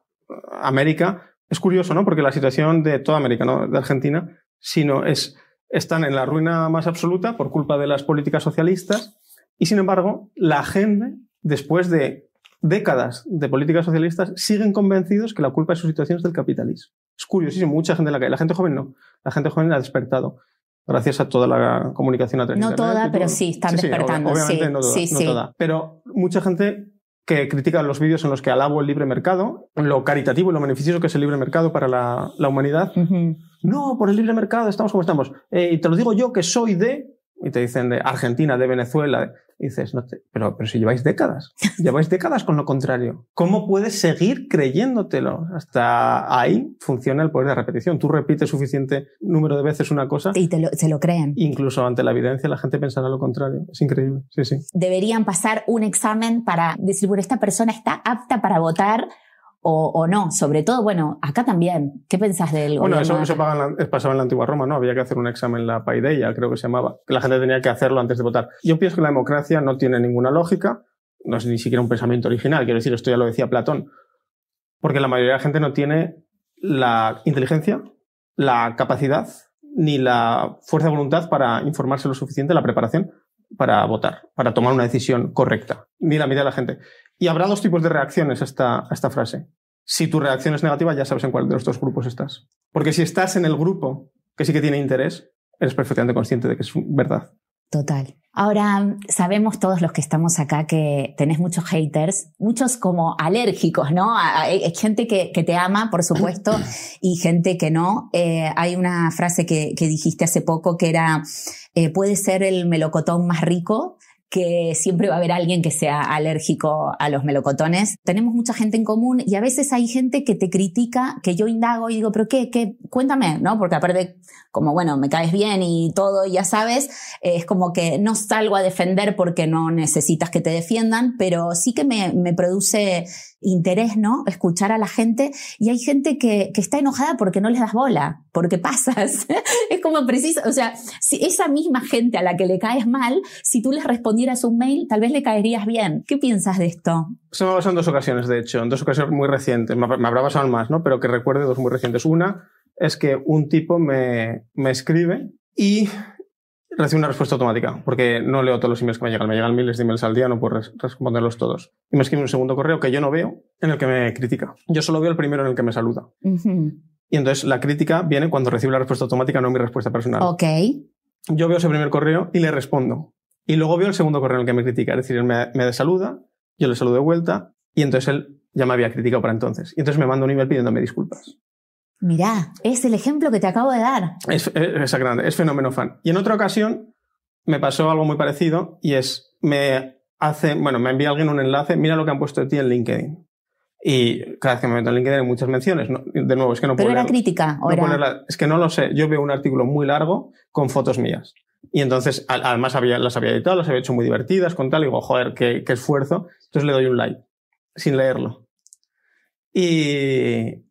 América. Es curioso, ¿no? Porque la situación de toda América, ¿no? De Argentina, sino es, están en la ruina más absoluta por culpa de las políticas socialistas y sin embargo la gente, después de décadas de políticas socialistas, siguen convencidos que la culpa de su situación es del capitalismo. Es curiosísimo, mucha gente en la calle, la gente joven no, la gente joven ha despertado gracias a toda la comunicación a No toda, pero sí, están despertando. Sí, sí, no toda. Pero mucha gente que critican los vídeos en los que alabo el libre mercado, lo caritativo y lo beneficioso que es el libre mercado para la, humanidad. No, por el libre mercado estamos como estamos. Eh, y te lo digo yo que soy de y te dicen de Argentina, de Venezuela, dices, no pero, pero si lleváis décadas, lleváis décadas con lo contrario. ¿Cómo puedes seguir creyéndotelo? Hasta ahí funciona el poder de repetición. Tú repites suficiente número de veces una cosa. Y te se lo creen. Incluso ante la evidencia la gente pensará lo contrario. Es increíble. Sí, sí. Deberían pasar un examen para decir, bueno, esta persona está apta para votar o, no. Sobre todo, bueno, acá también. ¿Qué pensás del gobierno? Bueno, eso, pasaba en la antigua Roma, ¿no? Había que hacer un examen en la paideia, creo que se llamaba. La gente tenía que hacerlo antes de votar. Yo pienso que la democracia no tiene ninguna lógica, no es ni siquiera un pensamiento original. Quiero decir, esto ya lo decía Platón. Porque la mayoría de la gente no tiene la inteligencia, la capacidad ni la fuerza de voluntad para informarse lo suficiente, la preparación para votar, para tomar una decisión correcta, ni la mitad de la gente. Y habrá dos tipos de reacciones a esta, frase. Si tu reacción es negativa, ya sabes en cuál de los dos grupos estás. Porque si estás en el grupo que sí que tiene interés, eres perfectamente consciente de que es verdad. Total. Ahora, sabemos todos los que estamos acá que tenés muchos haters, muchos como alérgicos, ¿no? Hay gente que, te ama, por supuesto, y gente que no. Eh, hay una frase que, dijiste hace poco que era, eh, puede ser el melocotón más rico, que siempre va a haber alguien que sea alérgico a los melocotones. Tenemos mucha gente en común y a veces hay gente que te critica, que yo indago y digo, pero qué, qué, cuéntame, ¿no? Porque aparte, como bueno, me caes bien y todo, y ya sabes, eh, es como que no salgo a defender porque no necesitas que te defiendan, pero sí que me, produce interés, ¿no? Escuchar a la gente y hay gente que, está enojada porque no les das bola, porque pasas. es como preciso, o sea, si esa misma gente a la que le caes mal, si tú les respondes respondieras un mail, tal vez le caerías bien. ¿Qué piensas de esto? Se me ha pasado en dos ocasiones, de hecho, en dos ocasiones muy recientes. Me habrá pasado más, ¿no? Pero que recuerde dos muy recientes. Una es que un tipo me, me escribe y recibe una respuesta automática, porque no leo todos los emails que me llegan. Me llegan miles de emails al día, no puedo responderlos todos. Y me escribe un segundo correo que yo no veo, en el que me critica. Yo solo veo el primero en el que me saluda. Y entonces la crítica viene cuando recibe la respuesta automática, no mi respuesta personal. Ok. Yo veo ese primer correo y le respondo. Y luego veo el segundo correo en el que me critica, es decir, él me, desaluda, yo le saludo de vuelta y entonces él ya me había criticado para entonces. Y entonces me manda un email pidiéndome disculpas. Mirá, es el ejemplo que te acabo de dar. Es, es, es fenómeno fan. Y en otra ocasión me pasó algo muy parecido y es, me hace, bueno, me envía alguien un enlace, mira lo que han puesto de ti en LinkedIn. Y cada vez que me meto en LinkedIn hay muchas menciones. de nuevo, es que no puedo. Pero era crítica, es que no lo sé. Yo veo un artículo muy largo con fotos mías. Y entonces, además, las había editado, las había hecho muy divertidas con tal, y digo, joder, qué, esfuerzo. Entonces le doy un like, sin leerlo. Y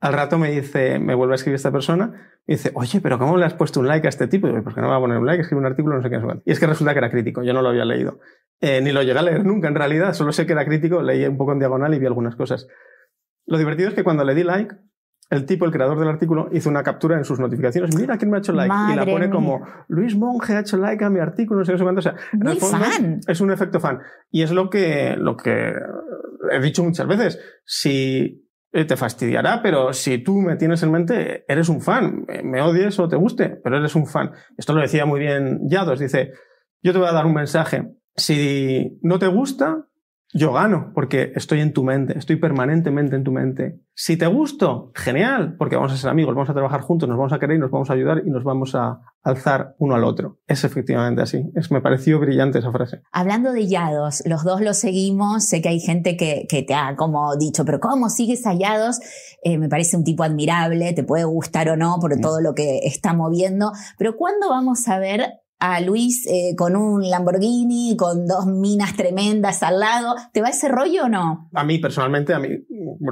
al rato me dice, me vuelve a escribir esta persona, y dice, oye, pero ¿cómo le has puesto un like a este tipo? Y digo, pues no me va a poner un like? Escribe un artículo, no sé qué Y es que resulta que era crítico, yo no lo había leído. Eh, ni lo llegué a leer nunca, en realidad, solo sé que era crítico, leí un poco en diagonal y vi algunas cosas. Lo divertido es que cuando le di like, el tipo, el creador del artículo, hizo una captura en sus notificaciones. Mira quién me ha hecho like. y la pone como Luis Monge ha hecho like a mi artículo, no sé, O sea, en el fondo es un efecto fan. Y es lo que, lo que he dicho muchas veces. Si eh, te fastidiará, pero si tú me tienes en mente, eres un fan. Me odies o te guste, pero eres un fan. Esto lo decía muy bien Yados. Dice, yo te voy a dar un mensaje. Si no te gusta, yo gano, porque estoy en tu mente, estoy permanentemente en tu mente. Si te gusto, genial, porque vamos a ser amigos, vamos a trabajar juntos, nos vamos a querer y nos vamos a ayudar y nos vamos a alzar uno al otro. Es efectivamente así. Es, me pareció brillante esa frase. Hablando de Yados, los dos lo seguimos, sé que hay gente que, te ha como dicho, pero ¿cómo sigues a Yados? Eh, me parece un tipo admirable, te puede gustar o no por todo lo que está moviendo, pero ¿cuándo vamos a ver a Luis eh, con un Lamborghini, con dos minas tremendas al lado. ¿Te va ese rollo o no? A mí personalmente, a mí,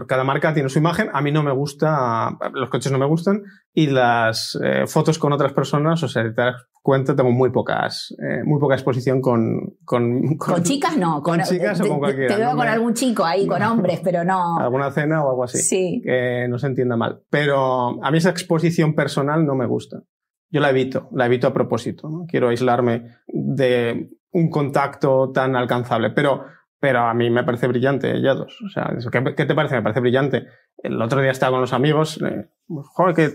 cada marca tiene su imagen. A mí no me gusta, los coches no me gustan y las eh, fotos con otras personas, o sea, te das cuenta, tengo muy pocas, eh, muy poca exposición con, con, con, chicas, no, con, chicas o con cualquiera. Te veo con algún chico ahí, con hombres, pero no. Alguna cena o algo así. Sí. Que no se entienda mal. Pero a mí esa exposición personal no me gusta. Yo la evito, la evito a propósito. ¿no? Quiero aislarme de un contacto tan alcanzable. Pero, pero a mí me parece brillante, Yados. O sea, ¿qué, te parece? Me parece brillante. El otro día estaba con los amigos. Eh, joder, que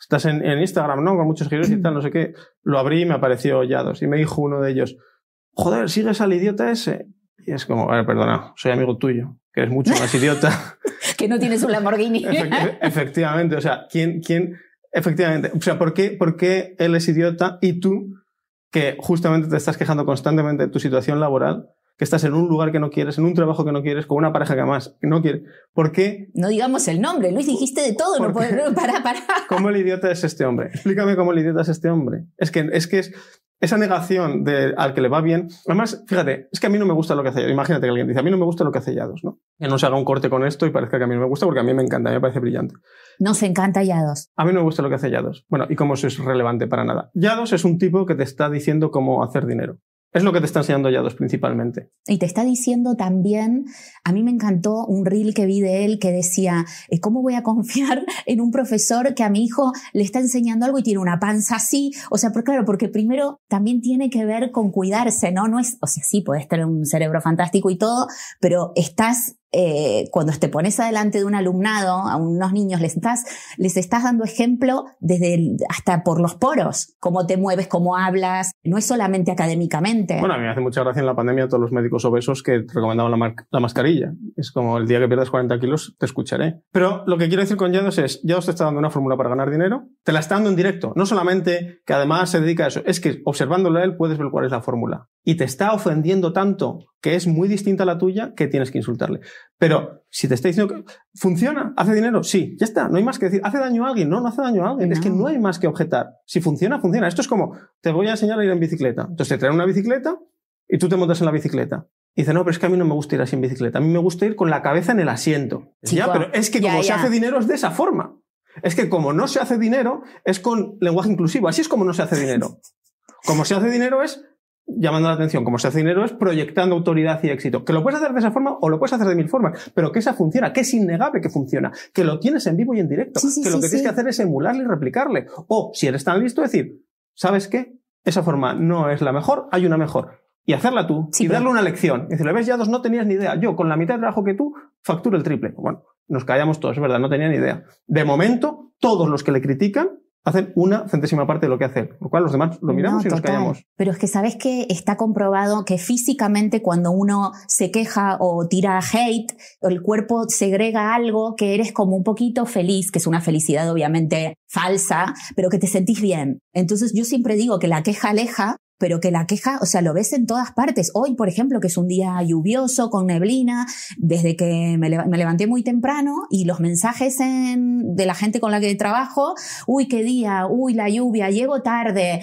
estás en, Instagram, ¿no? Con muchos giros y tal, no sé qué. Lo abrí y me apareció Yados. Y me dijo uno de ellos, joder, ¿sigues al idiota ese? Y es como, a ver, perdona, soy amigo tuyo, que eres mucho más idiota. que no tienes un Lamborghini. Efectivamente, o sea, ¿quién, quién, Efectivamente. O sea, ¿por qué, ¿por qué él es idiota y tú, que justamente te estás quejando constantemente de tu situación laboral, que estás en un lugar que no quieres, en un trabajo que no quieres, con una pareja que más no quieres. ¿Por qué? No digamos el nombre, Luis, dijiste de todo, no ¿Cómo el idiota es este hombre? Explícame cómo el idiota es este hombre. Es que es, que es esa negación de, al que le va bien. Además, fíjate, es que a mí no me gusta lo que hace Yados. Imagínate que alguien dice, a mí no me gusta lo que hace Yados, ¿no? Que no se haga un corte con esto y parezca que a mí no me gusta, porque a mí me encanta, a mí me parece brillante. Nos encanta Yados. A mí no me gusta lo que hace Yados. Bueno, ¿y cómo eso es relevante para nada? Yados es un tipo que te está diciendo cómo hacer dinero. Es lo que te está enseñando dos principalmente. Y te está diciendo también, a mí me encantó un reel que vi de él que decía, eh, ¿cómo voy a confiar en un profesor que a mi hijo le está enseñando algo y tiene una panza así? O sea, porque claro, porque primero también tiene que ver con cuidarse, ¿no? No es, o sea, sí, puedes tener un cerebro fantástico y todo, pero estás eh, cuando te pones adelante de un alumnado, a unos niños, les estás, les estás dando ejemplo desde hasta por los poros, cómo te mueves, cómo hablas, no es solamente académicamente. Bueno, a mí me hace mucha gracia en la pandemia todos los médicos obesos que recomendaban la, la mascarilla. Es como el día que pierdas 40 kilos, te escucharé. Pero lo que quiero decir con Yados es, Yados te está dando una fórmula para ganar dinero, te la está dando en directo. No solamente que además se dedica a eso, es que observándolo a él puedes ver cuál es la fórmula y te está ofendiendo tanto que es muy distinta a la tuya que tienes que insultarle. Pero si te está diciendo que funciona, hace dinero, sí, ya está, no hay más que decir, hace daño a alguien, no, no hace daño a alguien, es que no hay más que objetar. Si funciona, funciona. Esto es como, te voy a enseñar a ir en bicicleta. Entonces te traen una bicicleta y tú te montas en la bicicleta. Y dice, no, pero es que a mí no me gusta ir así en bicicleta, a mí me gusta ir con la cabeza en el asiento. ya, pero es que como se hace dinero es de esa forma. Es que como no se hace dinero, es con lenguaje inclusivo, así es como no se hace dinero. Como se hace dinero es llamando la atención, como se hace dinero, es proyectando autoridad y éxito. Que lo puedes hacer de esa forma o lo puedes hacer de mil formas, pero que esa funciona, que es innegable que funciona, que lo tienes en vivo y en directo, que lo que tienes que hacer es emularle y replicarle. O, si eres tan listo, decir, ¿sabes qué? Esa forma no es la mejor, hay una mejor. Y hacerla tú, y darle una lección. Y lo ves, ya dos no tenías ni idea. Yo, con la mitad de trabajo que tú, facturo el triple. Bueno, nos callamos todos, es verdad, no tenía ni idea. De momento, todos los que le critican hacen una centésima parte de lo que hacen, lo cual los demás lo miramos y nos callamos. Pero es que sabes que está comprobado que físicamente cuando uno se queja o tira hate, el cuerpo segrega algo que eres como un poquito feliz, que es una felicidad obviamente falsa, pero que te sentís bien. Entonces yo siempre digo que la queja aleja pero que la queja, o sea, lo ves en todas partes. Hoy, por ejemplo, que es un día lluvioso, con neblina, desde que me, levanté muy temprano y los mensajes de la gente con la que trabajo, uy, qué día, uy, la lluvia, llego tarde.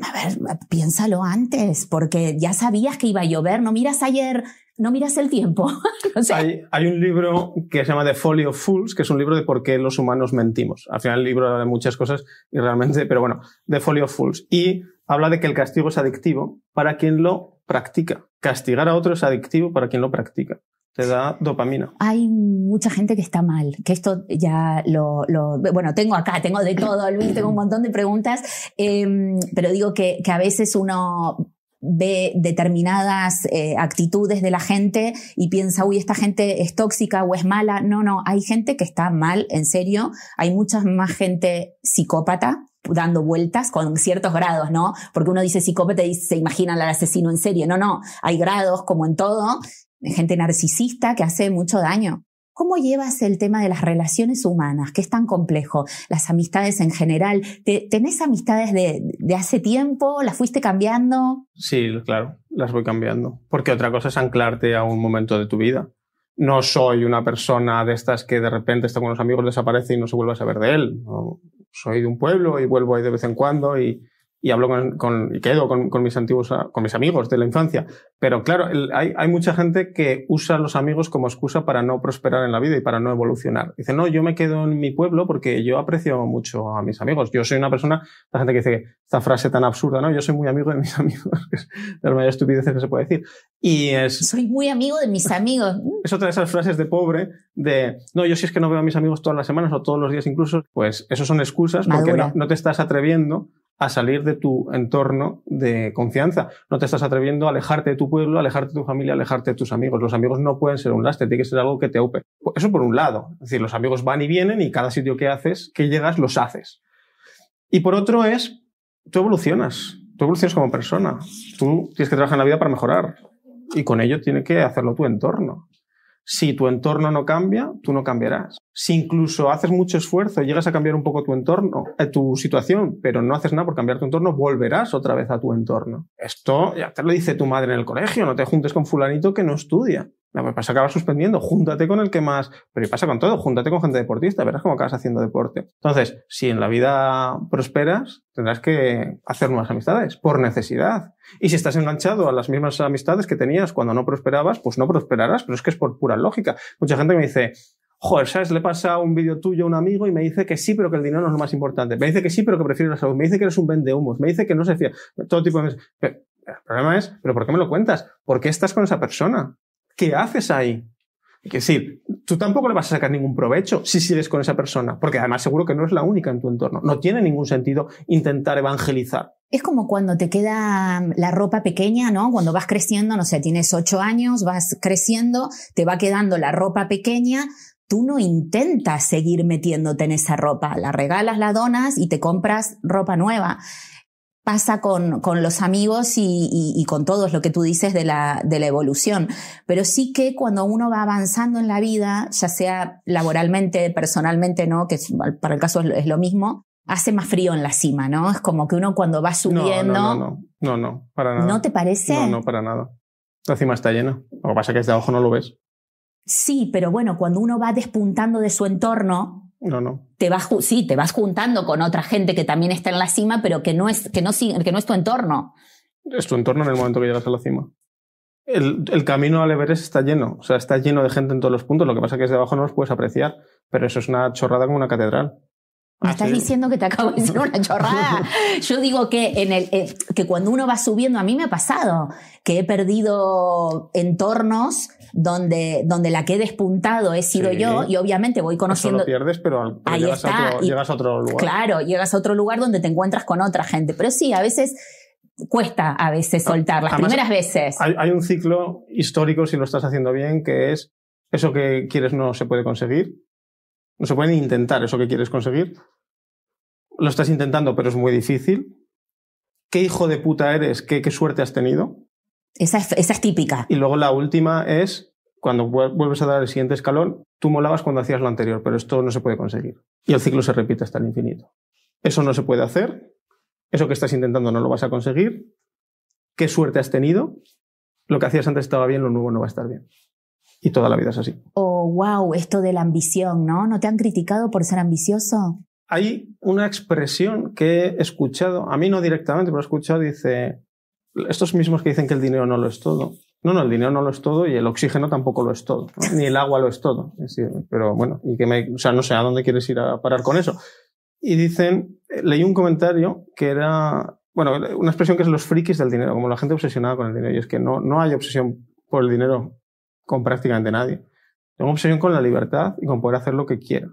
A ver, piénsalo antes, porque ya sabías que iba a llover, no miras ayer, no miras el tiempo. hay, un libro que se llama The Folly of Fools, que es un libro de por qué los humanos mentimos. Al final el libro habla de muchas cosas y realmente, pero bueno, The Folly of Fools. Y habla de que el castigo es adictivo para quien lo practica. Castigar a otro es adictivo para quien lo practica. Te da dopamina. Hay mucha gente que está mal, que esto ya lo... bueno, tengo acá, tengo de todo, Luis, tengo un montón de preguntas, em, pero digo que, a veces uno ve determinadas eh, actitudes de la gente y piensa, uy, esta gente es tóxica o es mala. No, no, hay gente que está mal, en serio. Hay mucha más gente psicópata dando vueltas con ciertos grados, ¿no? Porque uno dice psicópata y se imagina al asesino en serie. No, no, hay grados como en todo, de gente narcisista que hace mucho daño. ¿Cómo llevas el tema de las relaciones humanas, que es tan complejo? Las amistades en general. ¿Tenés amistades de, de, hace tiempo? ¿Las fuiste cambiando? Sí, claro, las voy cambiando. Porque otra cosa es anclarte a un momento de tu vida. No soy una persona de estas que de repente está con los amigos, desaparece y no se vuelve a saber de él. No, soy de un pueblo y vuelvo ahí de vez en cuando y y hablo con, y quedo con, con, mis antiguos, con mis amigos de la infancia. Pero claro, hay, hay, mucha gente que usa a los amigos como excusa para no prosperar en la vida y para no evolucionar. Dice, no, yo me quedo en mi pueblo porque yo aprecio mucho a mis amigos. Yo soy una persona, la gente que dice esta frase tan absurda, ¿no? Yo soy muy amigo de mis amigos. es la mayor estupidez que se puede decir. Y es... Soy muy amigo de mis amigos. es otra de esas frases de pobre de, no, yo si es que no veo a mis amigos todas las semanas o todos los días incluso, pues eso son excusas porque no, no te estás atreviendo a salir de tu entorno de confianza. No te estás atreviendo a alejarte de tu pueblo, alejarte de tu familia, alejarte de tus amigos. Los amigos no pueden ser un lastre, tiene que ser algo que te ope. Eso por un lado. Es decir, los amigos van y vienen y cada sitio que haces, que llegas, los haces. Y por otro es, tú evolucionas. Tú evolucionas como persona. Tú tienes que trabajar en la vida para mejorar. Y con ello tiene que hacerlo tu entorno. Si tu entorno no cambia, tú no cambiarás si incluso haces mucho esfuerzo, llegas a cambiar un poco tu entorno, eh, tu situación, pero no haces nada por cambiar tu entorno, volverás otra vez a tu entorno. Esto ya te lo dice tu madre en el colegio, no te juntes con fulanito que no estudia. No, pues vas a acabar suspendiendo, júntate con el que más, pero pasa con todo, júntate con gente deportista, verás cómo acabas haciendo deporte. Entonces, si en la vida prosperas, tendrás que hacer nuevas amistades, por necesidad. Y si estás enganchado a las mismas amistades que tenías cuando no prosperabas, pues no prosperarás, pero es que es por pura lógica. Mucha gente me dice, joder, ¿sabes? Le pasa un vídeo tuyo a un amigo y me dice que sí, pero que el dinero no es lo más importante. Me dice que sí, pero que prefiere la salud. Me dice que eres un humos. Me dice que no se fía. Todo tipo de... cosas. el problema es, ¿pero por qué me lo cuentas? ¿Por qué estás con esa persona? ¿Qué haces ahí? Es decir, tú tampoco le vas a sacar ningún provecho si sigues con esa persona, porque además seguro que no es la única en tu entorno. No tiene ningún sentido intentar evangelizar. Es como cuando te queda la ropa pequeña, ¿no? Cuando vas creciendo, no sé, tienes ocho años, vas creciendo, te va quedando la ropa pequeña, tú no intentas seguir metiéndote en esa ropa, la regalas, la donas y te compras ropa nueva. Pasa con, con los amigos y, con todos lo que tú dices de la, de la evolución. Pero sí que cuando uno va avanzando en la vida, ya sea laboralmente, personalmente, ¿no? Que para el caso es lo mismo, hace más frío en la cima, ¿no? Es como que uno cuando va subiendo. No, no, no, no, no, no para nada. ¿No te parece? No, no, para nada. La cima está llena. Lo que pasa es que desde abajo no lo ves. Sí, pero bueno, cuando uno va despuntando de su entorno, no, no. Te vas, sí, te vas juntando con otra gente que también está en la cima, pero que no es, que no, que no es tu entorno. Es tu entorno en el momento que llegas a la cima. El, el, camino al Everest está lleno, o sea, está lleno de gente en todos los puntos, lo que pasa es que desde abajo no los puedes apreciar, pero eso es una chorrada como una catedral. ¿Me ah, estás diciendo que te acabo de decir una chorrada? Yo digo que, en el, eh, que cuando uno va subiendo, a mí me ha pasado que he perdido entornos donde, donde la que he despuntado he sido yo y obviamente voy conociendo... Eso lo pierdes, pero, llegas, A otro, llegas, a otro, lugar. Claro, llegas a otro lugar donde te encuentras con otra gente. Pero sí, a veces cuesta a veces ah, soltar, las primeras veces. hay un ciclo histórico, si lo estás haciendo bien, que es eso que quieres no se puede conseguir no se puede intentar eso que quieres conseguir. Lo estás intentando, pero es muy difícil. ¿Qué hijo de puta eres? ¿Qué, qué suerte has tenido? es, esa es típica. Y luego la última es, cuando vuelves a dar el siguiente escalón, tú molabas cuando hacías lo anterior, pero esto no se puede conseguir. Y el ciclo se repite hasta el infinito. Eso no se puede hacer. Eso que estás intentando no lo vas a conseguir. ¿Qué suerte has tenido? Lo que hacías antes estaba bien, lo nuevo no va a estar bien. Y toda la vida es así. oh, wow, esto de la ambición, ¿no? ¿No te han criticado por ser ambicioso? Hay una expresión que he escuchado, a mí no directamente, pero he escuchado, dice, estos mismos que dicen que el dinero no lo es todo. No, no, el dinero no lo es todo y el oxígeno tampoco lo es todo, ni el agua lo es todo. Es decir, pero bueno, y que o sea, no sé a dónde quieres ir a parar con eso. Y dicen, eh, leí un comentario que era, bueno, una expresión que es los frikis del dinero, como la gente obsesionada con el dinero. Y es que no, no hay obsesión por el dinero con prácticamente nadie. Tengo obsesión con la libertad y con poder hacer lo que quiera.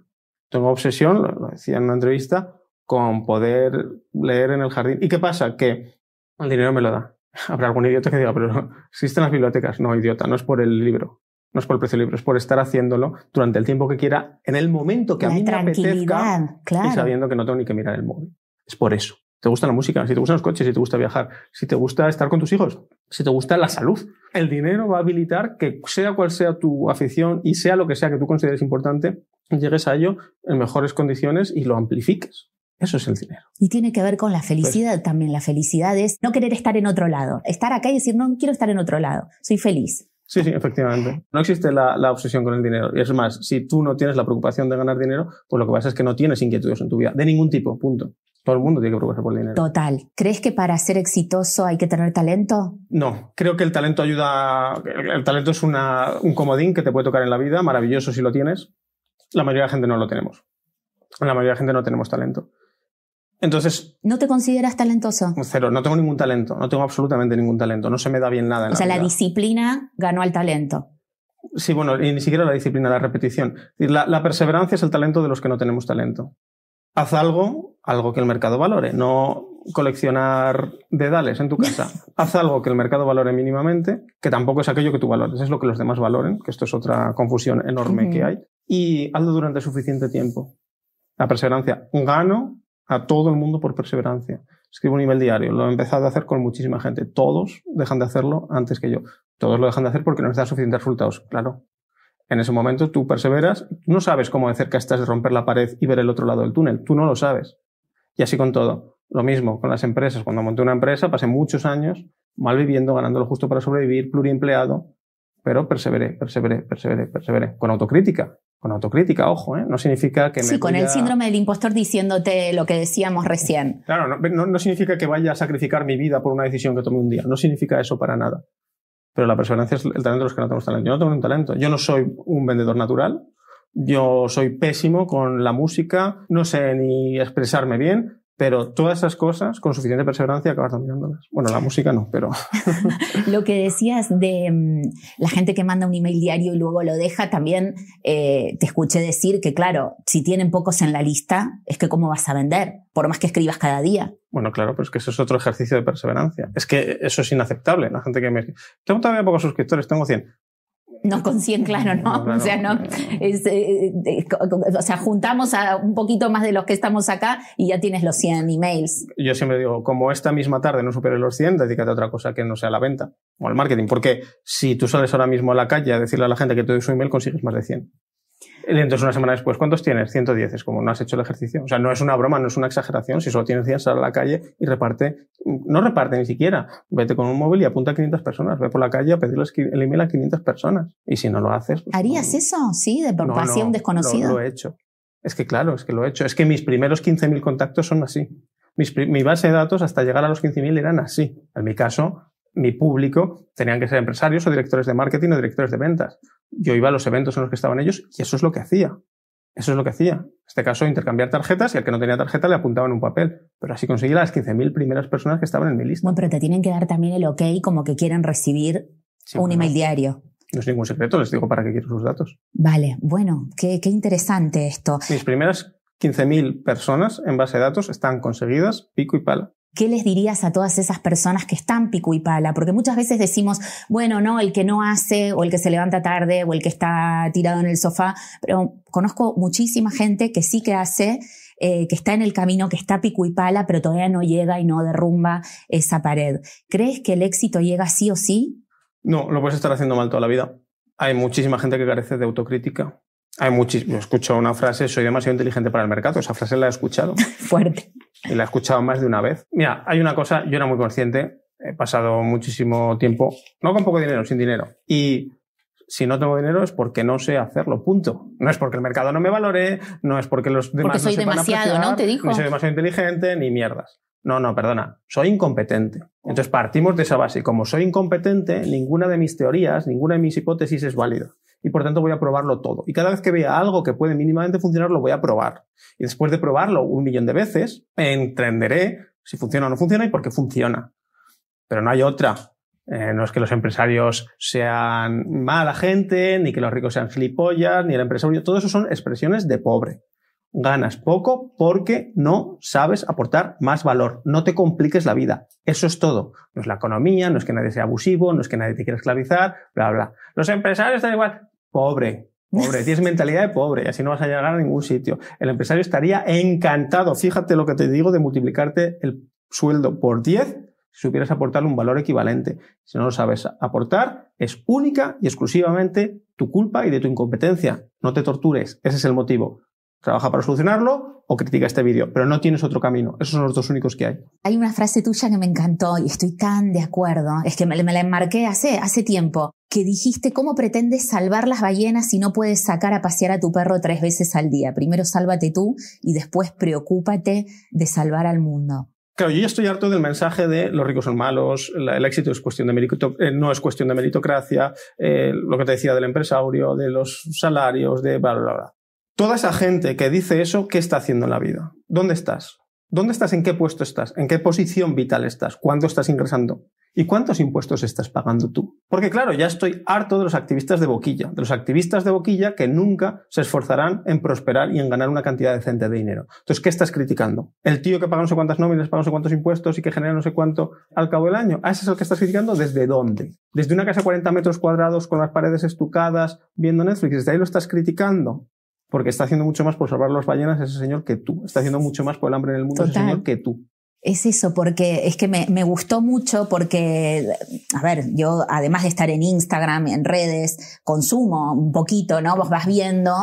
Tengo obsesión, lo decía en una entrevista, con poder leer en el jardín. ¿Y qué pasa? Que el dinero me lo da. Habrá algún idiota que diga, pero existen las bibliotecas. No, idiota, no es por el libro, no es por el precio del libro, es por estar haciéndolo durante el tiempo que quiera, en el momento que a mí me apetezca y sabiendo que no tengo ni que mirar el móvil. Es por eso te gusta la música, si te gustan los coches, si te gusta viajar, si te gusta estar con tus hijos, si te gusta la salud. El dinero va a habilitar que sea cual sea tu afición y sea lo que sea que tú consideres importante, llegues a ello en mejores condiciones y lo amplifiques. Eso es el dinero. Y tiene que ver con la pues felicidad también. La felicidad es no querer estar en otro lado, estar acá y decir, no quiero estar en otro lado, soy feliz. Sí, sí, efectivamente. No existe la, obsesión con el dinero. Y es más, si tú no tienes la preocupación de ganar dinero, pues lo que pasa es que no tienes inquietudes en tu vida, de ningún tipo, punto. Todo el mundo tiene que preocuparse por el dinero. Total. ¿Crees que para ser exitoso hay que tener talento? No, creo que el talento ayuda. El, talento es un comodín que te puede tocar en la vida, maravilloso si lo tienes. La mayoría de la gente no lo tenemos. La mayoría de la gente no tenemos talento. Entonces. ¿No te consideras talentoso? Cero, no tengo ningún talento, no tengo absolutamente ningún talento, no se me da bien nada. o sea, la, disciplina ganó al talento. Sí, bueno, y ni siquiera la disciplina, la repetición. la perseverancia es el talento de los que no tenemos talento. Haz algo algo que el mercado valore, no coleccionar dedales en tu casa. Haz algo que el mercado valore mínimamente, que tampoco es aquello que tú valores, es lo que los demás valoren, que esto es otra confusión enorme que hay, y hazlo durante suficiente tiempo. La perseverancia. Gano a todo el mundo por perseverancia. Escribo un nivel diario, lo he empezado a hacer con muchísima gente. Todos dejan de hacerlo antes que yo. Todos lo dejan de hacer porque no les da suficientes resultados, claro. En ese momento tú perseveras, no sabes cómo de cerca estás de romper la pared y ver el otro lado del túnel, tú no lo sabes. Y así con todo. Lo mismo con las empresas. Cuando monté una empresa pasé muchos años mal viviendo, ganando lo justo para sobrevivir, pluriempleado, pero perseveré, perseveré, perseveré, perseveré. Con autocrítica, con autocrítica, ojo, ¿eh? no significa que... Me sí, con el síndrome del impostor diciéndote lo que decíamos recién. Claro, no, no, no, significa que vaya a sacrificar mi vida por una decisión que tomé un día, no significa eso para nada. Pero la perseverancia es el talento de los que no tenemos talento. Yo no tengo un talento, yo no soy un vendedor natural, yo soy pésimo con la música, no sé ni expresarme bien, pero todas esas cosas, con suficiente perseverancia, acabas dominándolas. Bueno, la música no, pero. lo que decías de mm, la gente que manda un email diario y luego lo deja, también eh, te escuché decir que, claro, si tienen pocos en la lista, es que cómo vas a vender, por más que escribas cada día. Bueno, claro, pero es que eso es otro ejercicio de perseverancia. Es que eso es inaceptable. La gente que me tengo todavía pocos suscriptores, tengo 100 no con 100, claro, ¿no? o sea, no. Eh, eh, eh, o sea, juntamos a un poquito más de los que estamos acá y ya tienes los 100 emails. Yo siempre digo, como esta misma tarde no superes los 100, dedícate a otra cosa que no sea la venta o el marketing. Porque si tú sales ahora mismo a la calle a decirle a la gente que te doy su email, consigues más de 100. Entonces, una semana después, ¿cuántos tienes? 110. Es como, no has hecho el ejercicio. O sea, no es una broma, no es una exageración. Si solo tienes 100, sal a la calle y reparte. No reparte ni siquiera. Vete con un móvil y apunta a 500 personas. Ve por la calle a pedirles el email a 500 personas. Y si no lo haces. Pues, ¿Harías eso? Sí, de por pasión no, Lo, he hecho. Es que claro, es que lo he hecho. Es que mis primeros 15.000 contactos son así. mi base de datos hasta llegar a los 15.000 eran así. En mi caso, mi público tenían que ser empresarios o directores de marketing o directores de ventas. Yo iba a los eventos en los que estaban ellos y eso es lo que hacía. Eso es lo que hacía. En este caso, intercambiar tarjetas y al que no tenía tarjeta le apuntaban un papel. Pero así conseguí las 15.000 primeras personas que estaban en mi lista. Bueno, pero te tienen que dar también el ok como que quieren recibir un email diario. No es ningún secreto, les digo para qué quiero sus datos. Vale, bueno, qué, qué interesante esto. Mis primeras 15.000 personas en base de datos están conseguidas pico y pala. ¿Qué les dirías a todas esas personas que están pico y pala? Porque muchas veces decimos, bueno, no, el que no hace, o el que se levanta tarde, o el que está tirado en el sofá, pero conozco muchísima gente que sí que hace, eh, que está en el camino, que está pico y pala, pero todavía no llega y no derrumba esa pared. ¿Crees que el éxito llega sí o sí? No, lo puedes estar haciendo mal toda la vida. Hay muchísima gente que carece de autocrítica hay muchísimo. Escucho una frase, soy demasiado inteligente para el mercado. Esa frase la he escuchado. Fuerte. Y la he escuchado más de una vez. Mira, hay una cosa, yo era muy consciente, he pasado muchísimo tiempo, no con poco dinero, sin dinero. Y si no tengo dinero es porque no sé hacerlo, punto. No es porque el mercado no me valore, no es porque los demás. Porque soy demasiado, ¿no? Te dijo. Ni soy demasiado inteligente, ni mierdas. No, no, perdona, soy incompetente. Entonces partimos de esa base. Como soy incompetente, ninguna de mis teorías, ninguna de mis hipótesis es válida y por tanto voy a probarlo todo. Y cada vez que vea algo que puede mínimamente funcionar, lo voy a probar. Y después de probarlo un millón de veces, entenderé si funciona o no funciona y por qué funciona. Pero no hay otra. Eh, no es que los empresarios sean mala gente, ni que los ricos sean gilipollas, ni el empresario. Todo eso son expresiones de pobre. Ganas poco porque no sabes aportar más valor. No te compliques la vida. Eso es todo. No es la economía, no es que nadie sea abusivo, no es que nadie te quiera esclavizar, bla, bla. Los empresarios están igual. Pobre, Pobre, tienes mentalidad de pobre, y así no vas a llegar a ningún sitio. El empresario estaría encantado, fíjate lo que te digo, de multiplicarte el sueldo por 10 si supieras aportarle un valor equivalente. Si no lo sabes aportar, es única y exclusivamente tu culpa y de tu incompetencia. No te tortures, ese es el motivo. Trabaja para solucionarlo o critica este vídeo, pero no tienes otro camino. Esos son los dos únicos que hay. Hay una frase tuya que me encantó y estoy tan de acuerdo. Es que me, la enmarqué hace, hace tiempo que dijiste cómo pretendes salvar las ballenas si no puedes sacar a pasear a tu perro tres veces al día. Primero sálvate tú y después preocúpate de salvar al mundo. Claro, yo ya estoy harto del mensaje de los ricos son malos, el éxito es cuestión eh, no es cuestión de meritocracia, eh, lo que te decía del empresario, de los salarios, de bla, bla, bla. Toda esa gente que dice eso, ¿qué está haciendo en la vida? ¿Dónde estás? ¿Dónde estás? ¿En qué puesto estás? ¿En qué posición vital estás? ¿Cuándo estás ingresando? ¿Y cuántos impuestos estás pagando tú? Porque claro, ya estoy harto de los activistas de boquilla, de los activistas de boquilla que nunca se esforzarán en prosperar y en ganar una cantidad decente de dinero. Entonces, ¿qué estás criticando? ¿El tío que paga no sé cuántas nóminas, paga no sé cuántos impuestos y que genera no sé cuánto al cabo del año? ¿A ah, ese es el que estás criticando? ¿Desde dónde? ¿Desde una casa de 40 metros cuadrados con las paredes estucadas, viendo Netflix? ¿Desde ahí lo estás criticando? Porque está haciendo mucho más por salvar las ballenas ese señor que tú. Está haciendo mucho más por el hambre en el mundo ese señor que tú. Es eso, porque es que me, gustó mucho porque, a ver, yo además de estar en Instagram, en redes, consumo un poquito, ¿no? Vos vas viendo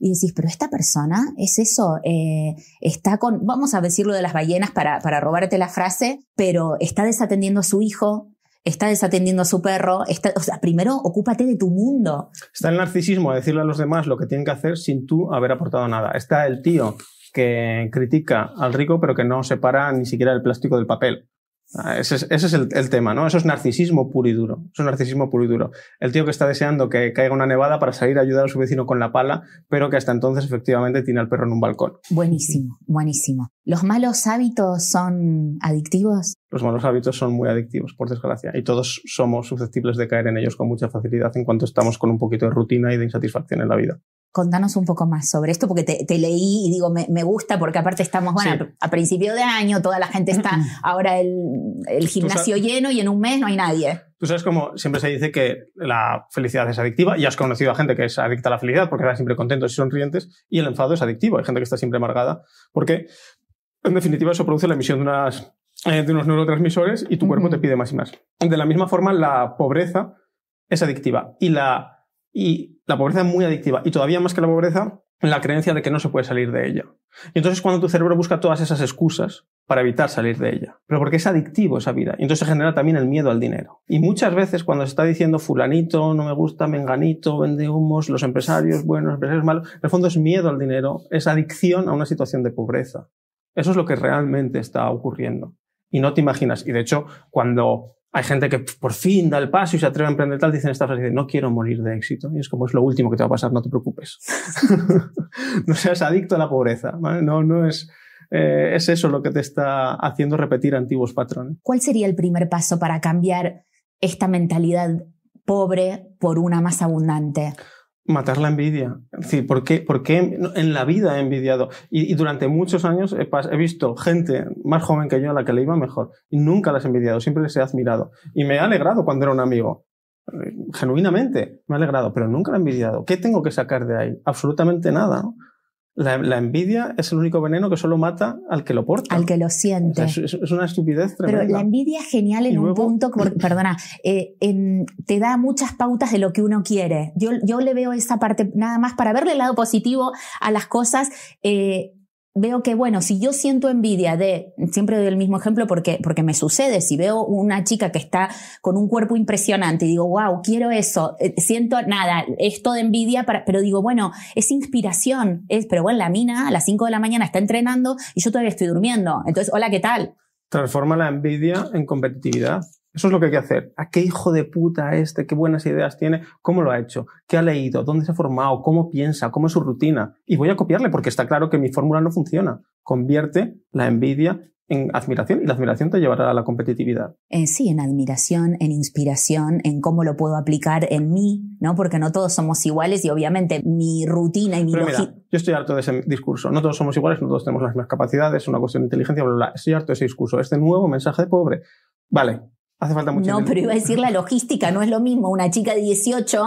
y decís, pero esta persona es eso, eh, está con, vamos a decirlo de las ballenas para, para robarte la frase, pero está desatendiendo a su hijo, está desatendiendo a su perro, está, o sea, primero ocúpate de tu mundo. Está el narcisismo decirle a los demás lo que tienen que hacer sin tú haber aportado nada. Está el tío que critica al rico pero que no separa ni siquiera el plástico del papel. Ah, ese es, el, el, tema, ¿no? Eso es narcisismo puro y duro. Eso es narcisismo puro y duro. El tío que está deseando que caiga una nevada para salir a ayudar a su vecino con la pala, pero que hasta entonces efectivamente tiene al perro en un balcón. Buenísimo, buenísimo. ¿Los malos hábitos son adictivos? Los malos hábitos son muy adictivos, por desgracia, y todos somos susceptibles de caer en ellos con mucha facilidad en cuanto estamos con un poquito de rutina y de insatisfacción en la vida. Contanos un poco más sobre esto, porque te, leí y digo, me, gusta, porque aparte estamos, bueno, a, principio de año, toda la gente está ahora el, gimnasio lleno y en un mes no hay nadie. Tú sabes como siempre se dice que la felicidad es adictiva y has conocido a gente que es adicta a la felicidad porque están siempre contentos y sonrientes y el enfado es adictivo. Hay gente que está siempre amargada porque, en definitiva, eso produce la emisión de eh, unos neurotransmisores y tu cuerpo te pide más y más. De la misma forma, la pobreza es adictiva y la y la pobreza es muy adictiva. Y todavía más que la pobreza, la creencia de que no se puede salir de ella. Y entonces cuando tu cerebro busca todas esas excusas para evitar salir de ella. Pero porque es adictivo esa vida. Y entonces se genera también el miedo al dinero. Y muchas veces cuando se está diciendo fulanito, no me gusta, menganito, vende humos, los empresarios buenos, los empresarios malos, en el fondo es miedo al dinero, es adicción a una situación de pobreza. Eso es lo que realmente está ocurriendo. Y no te imaginas. Y de hecho, cuando hay gente que por fin da el paso y se atreve a emprender tal, dicen esta frase, no quiero morir de éxito. Y es como es lo último que te va a pasar, no te preocupes. no seas adicto a la pobreza. No, no es, eh, es eso lo que te está haciendo repetir antiguos patrones. ¿Cuál sería el primer paso para cambiar esta mentalidad pobre por una más abundante? Matar la envidia. Es ¿por qué, por qué en la vida he envidiado? Y, durante muchos años he, visto gente más joven que yo a la que le iba mejor. Y nunca las he envidiado, siempre les he admirado. Y me ha alegrado cuando era un amigo. Eh, genuinamente me ha alegrado, pero nunca la he envidiado. ¿Qué tengo que sacar de ahí? Absolutamente nada. La, envidia es el único veneno que solo mata al que lo porta. Al que lo siente. es, una estupidez tremenda. Pero la envidia es genial en un punto, perdona, eh, te da muchas pautas de lo que uno quiere. Yo, yo le veo esa parte, nada más para verle el lado positivo a las cosas. Eh, veo que, bueno, si yo siento envidia de, siempre doy el mismo ejemplo porque, porque me sucede, si veo una chica que está con un cuerpo impresionante y digo, wow, quiero eso, eh, siento nada, esto de envidia, pero digo, bueno, es inspiración, es, pero bueno, la mina a las 5 de la mañana está entrenando y yo todavía estoy durmiendo, entonces, hola, ¿qué tal? Transforma la envidia en competitividad. Eso es lo que hay que hacer. ¿A qué hijo de puta este? ¿Qué buenas ideas tiene? ¿Cómo lo ha hecho? ¿Qué ha leído? ¿Dónde se ha formado? ¿Cómo piensa? ¿Cómo es su rutina? Y voy a copiarle porque está claro que mi fórmula no funciona. Convierte la envidia en admiración y la admiración te llevará a la competitividad. Eh, sí, en admiración, en inspiración, en cómo lo puedo aplicar en mí, ¿no? Porque no todos somos iguales y obviamente mi rutina y mi Yo estoy harto de ese discurso. No todos somos iguales, no todos tenemos las mismas capacidades, es una cuestión de inteligencia, bla, bla, bla. Estoy harto de ese discurso. Este nuevo mensaje de pobre. Vale, Hace falta mucho No, pero iba a decir la logística, no es lo mismo una chica de 18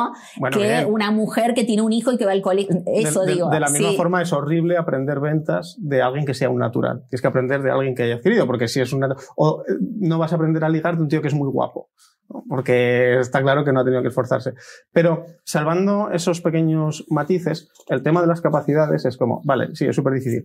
que una mujer que tiene un hijo y que va al colegio. Eso de, digo. De, la misma forma es horrible aprender ventas de alguien que sea un natural. Tienes que aprender de alguien que haya adquirido, porque si es un o eh, no vas a aprender a ligar de un tío que es muy guapo, porque está claro que no ha tenido que esforzarse. Pero salvando esos pequeños matices, el tema de las capacidades es como, vale, sí, es súper difícil.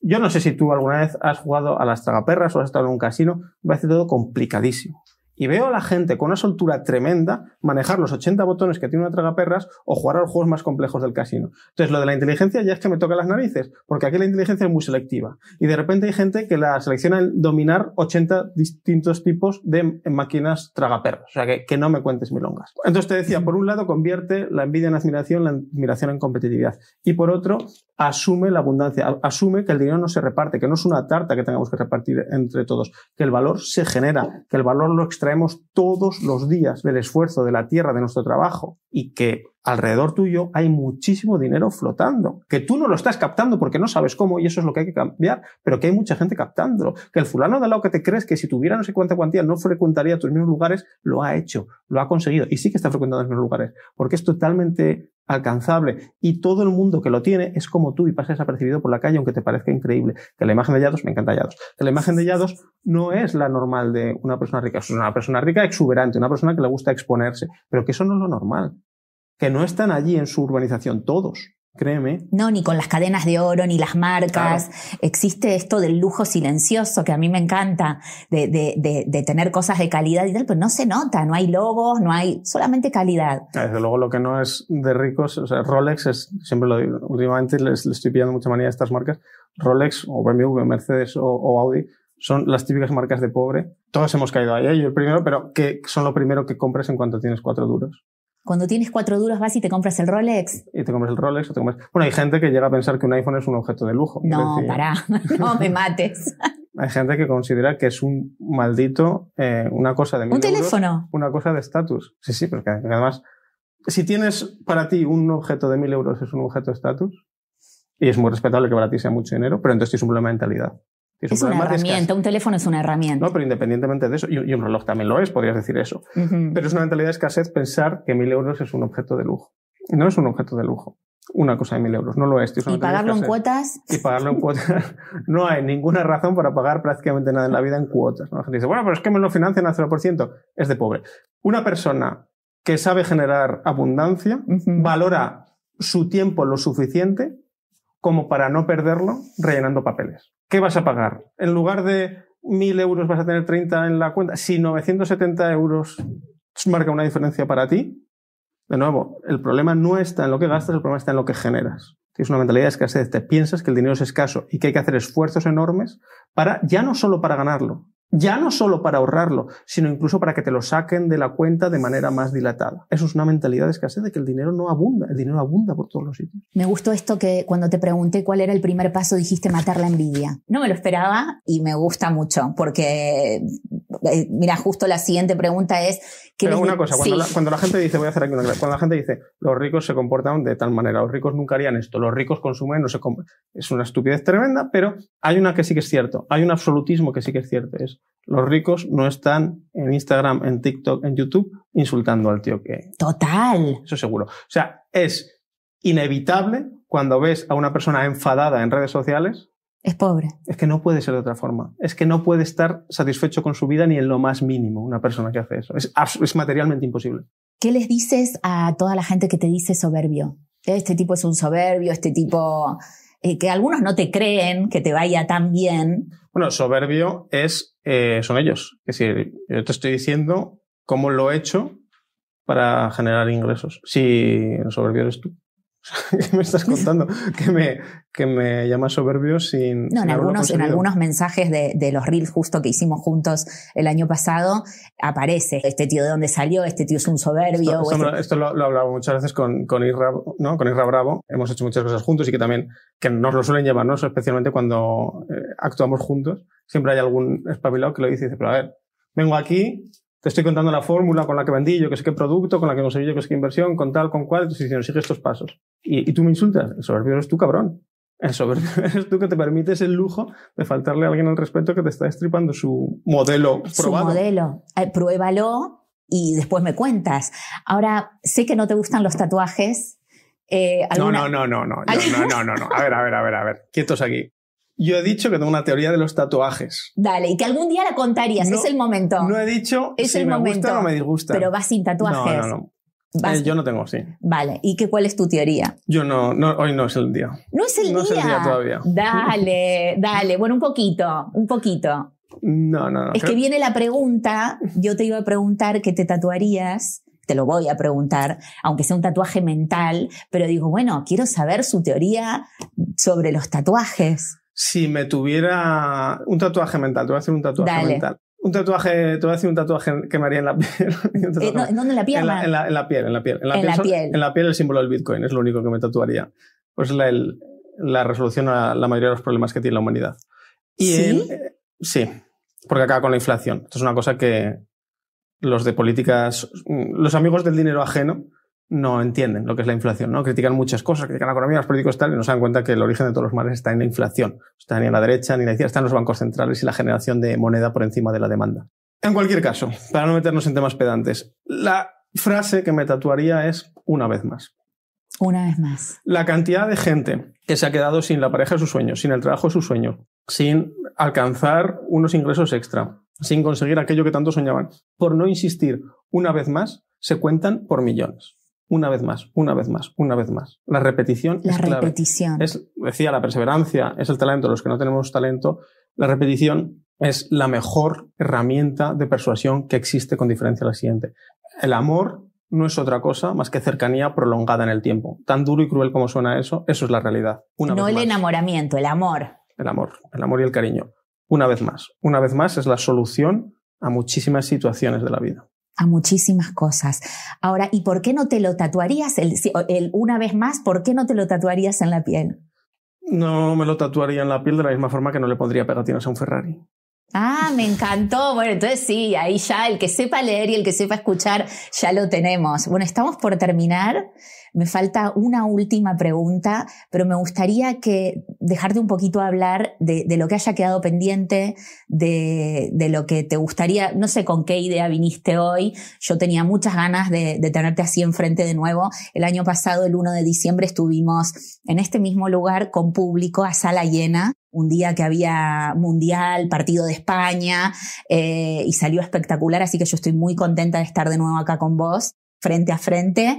Yo no sé si tú alguna vez has jugado a las tragaperras o has estado en un casino, va a ser todo complicadísimo. Y veo a la gente con una soltura tremenda manejar los 80 botones que tiene una tragaperras o jugar a los juegos más complejos del casino. Entonces, lo de la inteligencia ya es que me toca las narices, porque aquí la inteligencia es muy selectiva. Y de repente hay gente que la selecciona en dominar 80 distintos tipos de máquinas tragaperras. O sea, que, que no me cuentes milongas. Entonces te decía, por un lado, convierte la envidia en admiración, la admiración en competitividad. Y por otro, asume la abundancia, asume que el dinero no se reparte, que no es una tarta que tengamos que repartir entre todos, que el valor se genera, que el valor lo extrae todos los días del esfuerzo, de la tierra, de nuestro trabajo, y que alrededor tuyo hay muchísimo dinero flotando, que tú no lo estás captando porque no sabes cómo y eso es lo que hay que cambiar, pero que hay mucha gente captándolo, que el fulano de lado que te crees que si tuviera no sé cuánta cuantía no frecuentaría tus mismos lugares, lo ha hecho, lo ha conseguido y sí que está frecuentando los mismos lugares, porque es totalmente alcanzable y todo el mundo que lo tiene es como tú y pasa desapercibido por la calle aunque te parezca increíble. Que la imagen de Yados, me encanta Yados, que la imagen de Yados no es la normal de una persona rica, es una persona rica exuberante, una persona que le gusta exponerse, pero que eso no es lo normal, que no están allí en su urbanización todos. Créeme. No, ni con las cadenas de oro, ni las marcas. Existe esto del lujo silencioso que a mí me encanta, de, tener cosas de calidad y tal, pero no se nota, no hay logos, no hay, solamente calidad. Ah, desde luego lo que no es de ricos, Rolex es, siempre lo digo, últimamente les, estoy pillando mucha manía a estas marcas, Rolex o BMW, Mercedes o, Audi, son las típicas marcas de pobre. Todos hemos caído ahí, yo el primero, pero que son lo primero que compras en cuanto tienes cuatro duros. Cuando tienes cuatro duros vas y te compras el Rolex. Y te compras el Rolex o te compras... Bueno, hay gente que llega a pensar que un iPhone es un objeto de lujo. No, para. no me mates. hay gente que considera que es un maldito, eh, una cosa de... Un teléfono. una cosa de estatus. Sí, sí, porque además, si tienes para ti un objeto de mil euros es un objeto de estatus, y es muy respetable que para ti sea mucho dinero, pero entonces es un problema de mentalidad. Es, un una herramienta, un teléfono es una herramienta. No, pero independientemente de eso, y, un reloj también lo es, podrías decir eso. Pero es una mentalidad de escasez pensar que mil euros es un objeto de lujo. No es un objeto de lujo. Una cosa de mil euros, no lo es. y pagarlo en cuotas. Y pagarlo en cuotas. no hay ninguna razón para pagar prácticamente nada en la vida en cuotas. La gente dice, bueno, pero es que me lo financian al 0%. Es de pobre. Una persona que sabe generar abundancia valora su tiempo lo suficiente como para no perderlo rellenando papeles. ¿qué vas a pagar? En lugar de 1.000 euros vas a tener 30 en la cuenta. Si 970 euros marca una diferencia para ti, de nuevo, el problema no está en lo que gastas, el problema está en lo que generas. Es una mentalidad de escasez, te piensas que el dinero es escaso y que hay que hacer esfuerzos enormes para, ya no solo para ganarlo, ya no solo para ahorrarlo, sino incluso para que te lo saquen de la cuenta de manera más dilatada. Eso es una mentalidad de escasez de que el dinero no abunda, el dinero abunda por todos los sitios. Me gustó esto que cuando te pregunté cuál era el primer paso dijiste matar la envidia. No me lo esperaba y me gusta mucho porque eh, mira, justo la siguiente pregunta es que Pero una cosa, cuando, la, gente dice, voy a hacer aquí una cuando la gente dice, los ricos se comportan de tal manera, los ricos nunca harían esto, los ricos consumen, no se compran. Es una estupidez tremenda, pero hay una que sí que es cierto, hay un absolutismo que sí que es cierto, es los ricos no están en Instagram, en TikTok, en YouTube insultando al tío que. Total. Eso seguro. O sea, es inevitable cuando ves a una persona enfadada en redes sociales. Es pobre. Es que no puede ser de otra forma. Es que no puede estar satisfecho con su vida ni en lo más mínimo una persona que hace eso. es materialmente imposible. ¿Qué les dices a toda la gente que te dice soberbio? Este tipo es un soberbio, este tipo eh, que algunos no te creen que te vaya tan bien. Bueno, soberbio es, eh, son ellos. Es decir, yo te estoy diciendo cómo lo he hecho para generar ingresos. Si el soberbio eres tú. ¿Qué me estás contando? Que me, que me llama soberbio sin. No, en, algunos, en algunos mensajes de, de, los reels justo que hicimos juntos el año pasado, aparece este tío de dónde salió, este tío es un soberbio. Esto, este lo, lo, hablaba muchas veces con, con, Irra, ¿no? con Bravo. Hemos hecho muchas cosas juntos y que también que nos lo suelen llamarnos, especialmente cuando eh, actuamos juntos. Siempre hay algún espabilado que lo dice y dice, pero a ver, vengo aquí te estoy contando la fórmula con la que vendí yo, que sé qué producto, con la que conseguí yo, que sé qué inversión, con tal, con cual, si no sigue estos pasos. Y, tú me insultas. El soberbio eres tú, cabrón. El soberbio eres tú que te permites el lujo de faltarle a alguien al respeto que te está estripando su modelo probado. Su modelo. Eh, pruébalo y después me cuentas. Ahora, sé que no te gustan los tatuajes. Eh, no, no, no, no, no, no, no, no, no. A ver, a ver, a ver, a ver. Quietos aquí. Yo he dicho que tengo una teoría de los tatuajes. Dale, y que algún día la contarías, es el momento. No he dicho es el me momento, gusta o no me disgusta. Pero vas sin tatuajes. No, no, no. Eh, yo no tengo, sí. Vale, ¿y qué, cuál es tu teoría? Yo no, no, hoy no es el día. No es el día. No es el día todavía. Dale, dale, bueno, un poquito, un poquito. No, no, no. Es que viene la pregunta, yo te iba a preguntar qué te tatuarías, te lo voy a preguntar, aunque sea un tatuaje mental, pero digo, bueno, quiero saber su teoría sobre los tatuajes si me tuviera un tatuaje mental, te voy a hacer un tatuaje mental. Un tatuaje, te voy a decir un tatuaje que me haría en la piel. Eh, no, ¿Dónde la En la, en, piel, en la piel. En la, piel, En la piel el símbolo del Bitcoin, es lo único que me tatuaría. Pues la, la resolución a la mayoría de los problemas que tiene la humanidad. ¿Sí? Eh, sí, porque acaba con la inflación. Esto es una cosa que los de políticas, los amigos del dinero ajeno, no entienden lo que es la inflación, ¿no? Critican muchas cosas, critican la economía, los políticos tal, y no se dan cuenta que el origen de todos los males está en la inflación. está ni en la derecha ni en la izquierda, están los bancos centrales y la generación de moneda por encima de la demanda. En cualquier caso, para no meternos en temas pedantes, la frase que me tatuaría es una vez más. Una vez más. La cantidad de gente que se ha quedado sin la pareja de sus sueños, sin el trabajo de su sueño, sin alcanzar unos ingresos extra, sin conseguir aquello que tanto soñaban, por no insistir una vez más, se cuentan por millones una vez más, una vez más, una vez más. La repetición la es clave. repetición. Es, decía, la perseverancia es el talento. Los que no tenemos talento, la repetición es la mejor herramienta de persuasión que existe con diferencia a la siguiente. El amor no es otra cosa más que cercanía prolongada en el tiempo. Tan duro y cruel como suena eso, eso es la realidad. no el enamoramiento, el amor. El amor, el amor y el cariño. Una vez más, una vez más es la solución a muchísimas situaciones de la vida a muchísimas cosas. Ahora, ¿y por qué no te lo tatuarías? El, una vez más, ¿por qué no te lo tatuarías en la piel? No me lo tatuaría en la piel de la misma forma que no le pondría pegatinas a un Ferrari. Ah, me encantó. Bueno, entonces sí, ahí ya el que sepa leer y el que sepa escuchar ya lo tenemos. Bueno, estamos por terminar. Me falta una última pregunta, pero me gustaría que dejarte un poquito hablar de, lo que haya quedado pendiente, de, lo que te gustaría, no sé con qué idea viniste hoy. Yo tenía muchas ganas de, tenerte así enfrente de nuevo. El año pasado, el 1 de diciembre, estuvimos en este mismo lugar con público a sala llena un día que había mundial, partido de España, eh, y salió espectacular, así que yo estoy muy contenta de estar de nuevo acá con vos, frente a frente.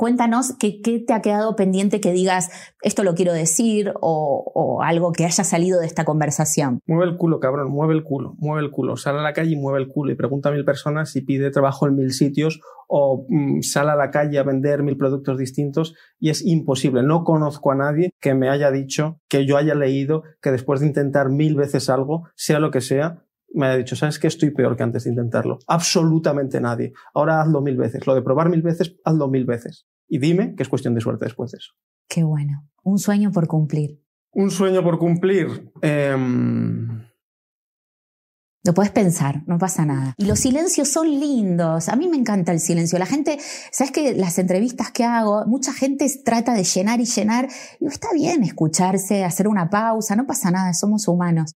Cuéntanos qué te ha quedado pendiente que digas, esto lo quiero decir o, algo que haya salido de esta conversación. Mueve el culo, cabrón, mueve el culo, mueve el culo. Sal a la calle y mueve el culo y pregunta a mil personas si pide trabajo en mil sitios o mm, sale a la calle a vender mil productos distintos y es imposible. No conozco a nadie que me haya dicho, que yo haya leído, que después de intentar mil veces algo, sea lo que sea, me ha dicho, ¿sabes qué? Estoy peor que antes de intentarlo. Absolutamente nadie. Ahora hazlo mil veces. Lo de probar mil veces, hazlo mil veces. Y dime que es cuestión de suerte después de eso. Qué bueno. Un sueño por cumplir. Un sueño por cumplir. Em, Lo puedes pensar, no pasa nada. Y los silencios son lindos. A mí me encanta el silencio. La gente, sabes que las entrevistas que hago, mucha gente trata de llenar y llenar. Y está bien escucharse, hacer una pausa, no pasa nada, somos humanos.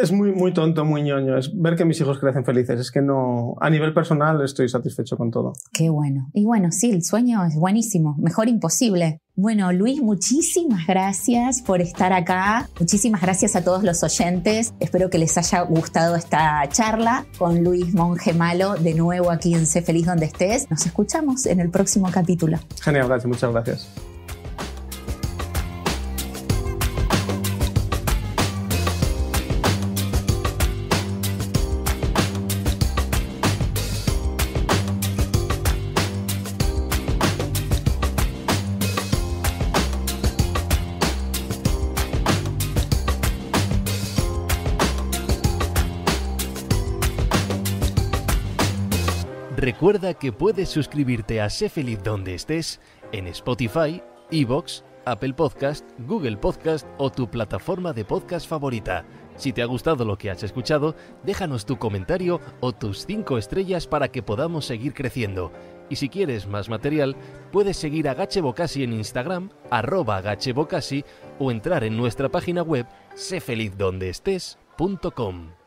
Es muy, muy tonto, muy ñoño. Es ver que mis hijos crecen felices. Es que no. A nivel personal estoy satisfecho con todo. Qué bueno. Y bueno, sí, el sueño es buenísimo. Mejor imposible. Bueno, Luis, muchísimas gracias por estar acá. Muchísimas gracias a todos los oyentes. Espero que les haya gustado esta charla con Luis Monge Malo, de nuevo aquí en Sé Feliz Donde Estés. Nos escuchamos en el próximo capítulo. Genial, gracias. Muchas gracias. Recuerda que puedes suscribirte a Sé Feliz donde estés en Spotify, Evox, Apple Podcast, Google Podcast o tu plataforma de podcast favorita. Si te ha gustado lo que has escuchado, déjanos tu comentario o tus 5 estrellas para que podamos seguir creciendo. Y si quieres más material, puedes seguir a Gache en Instagram, arroba o entrar en nuestra página web séfelizdondeestés.com.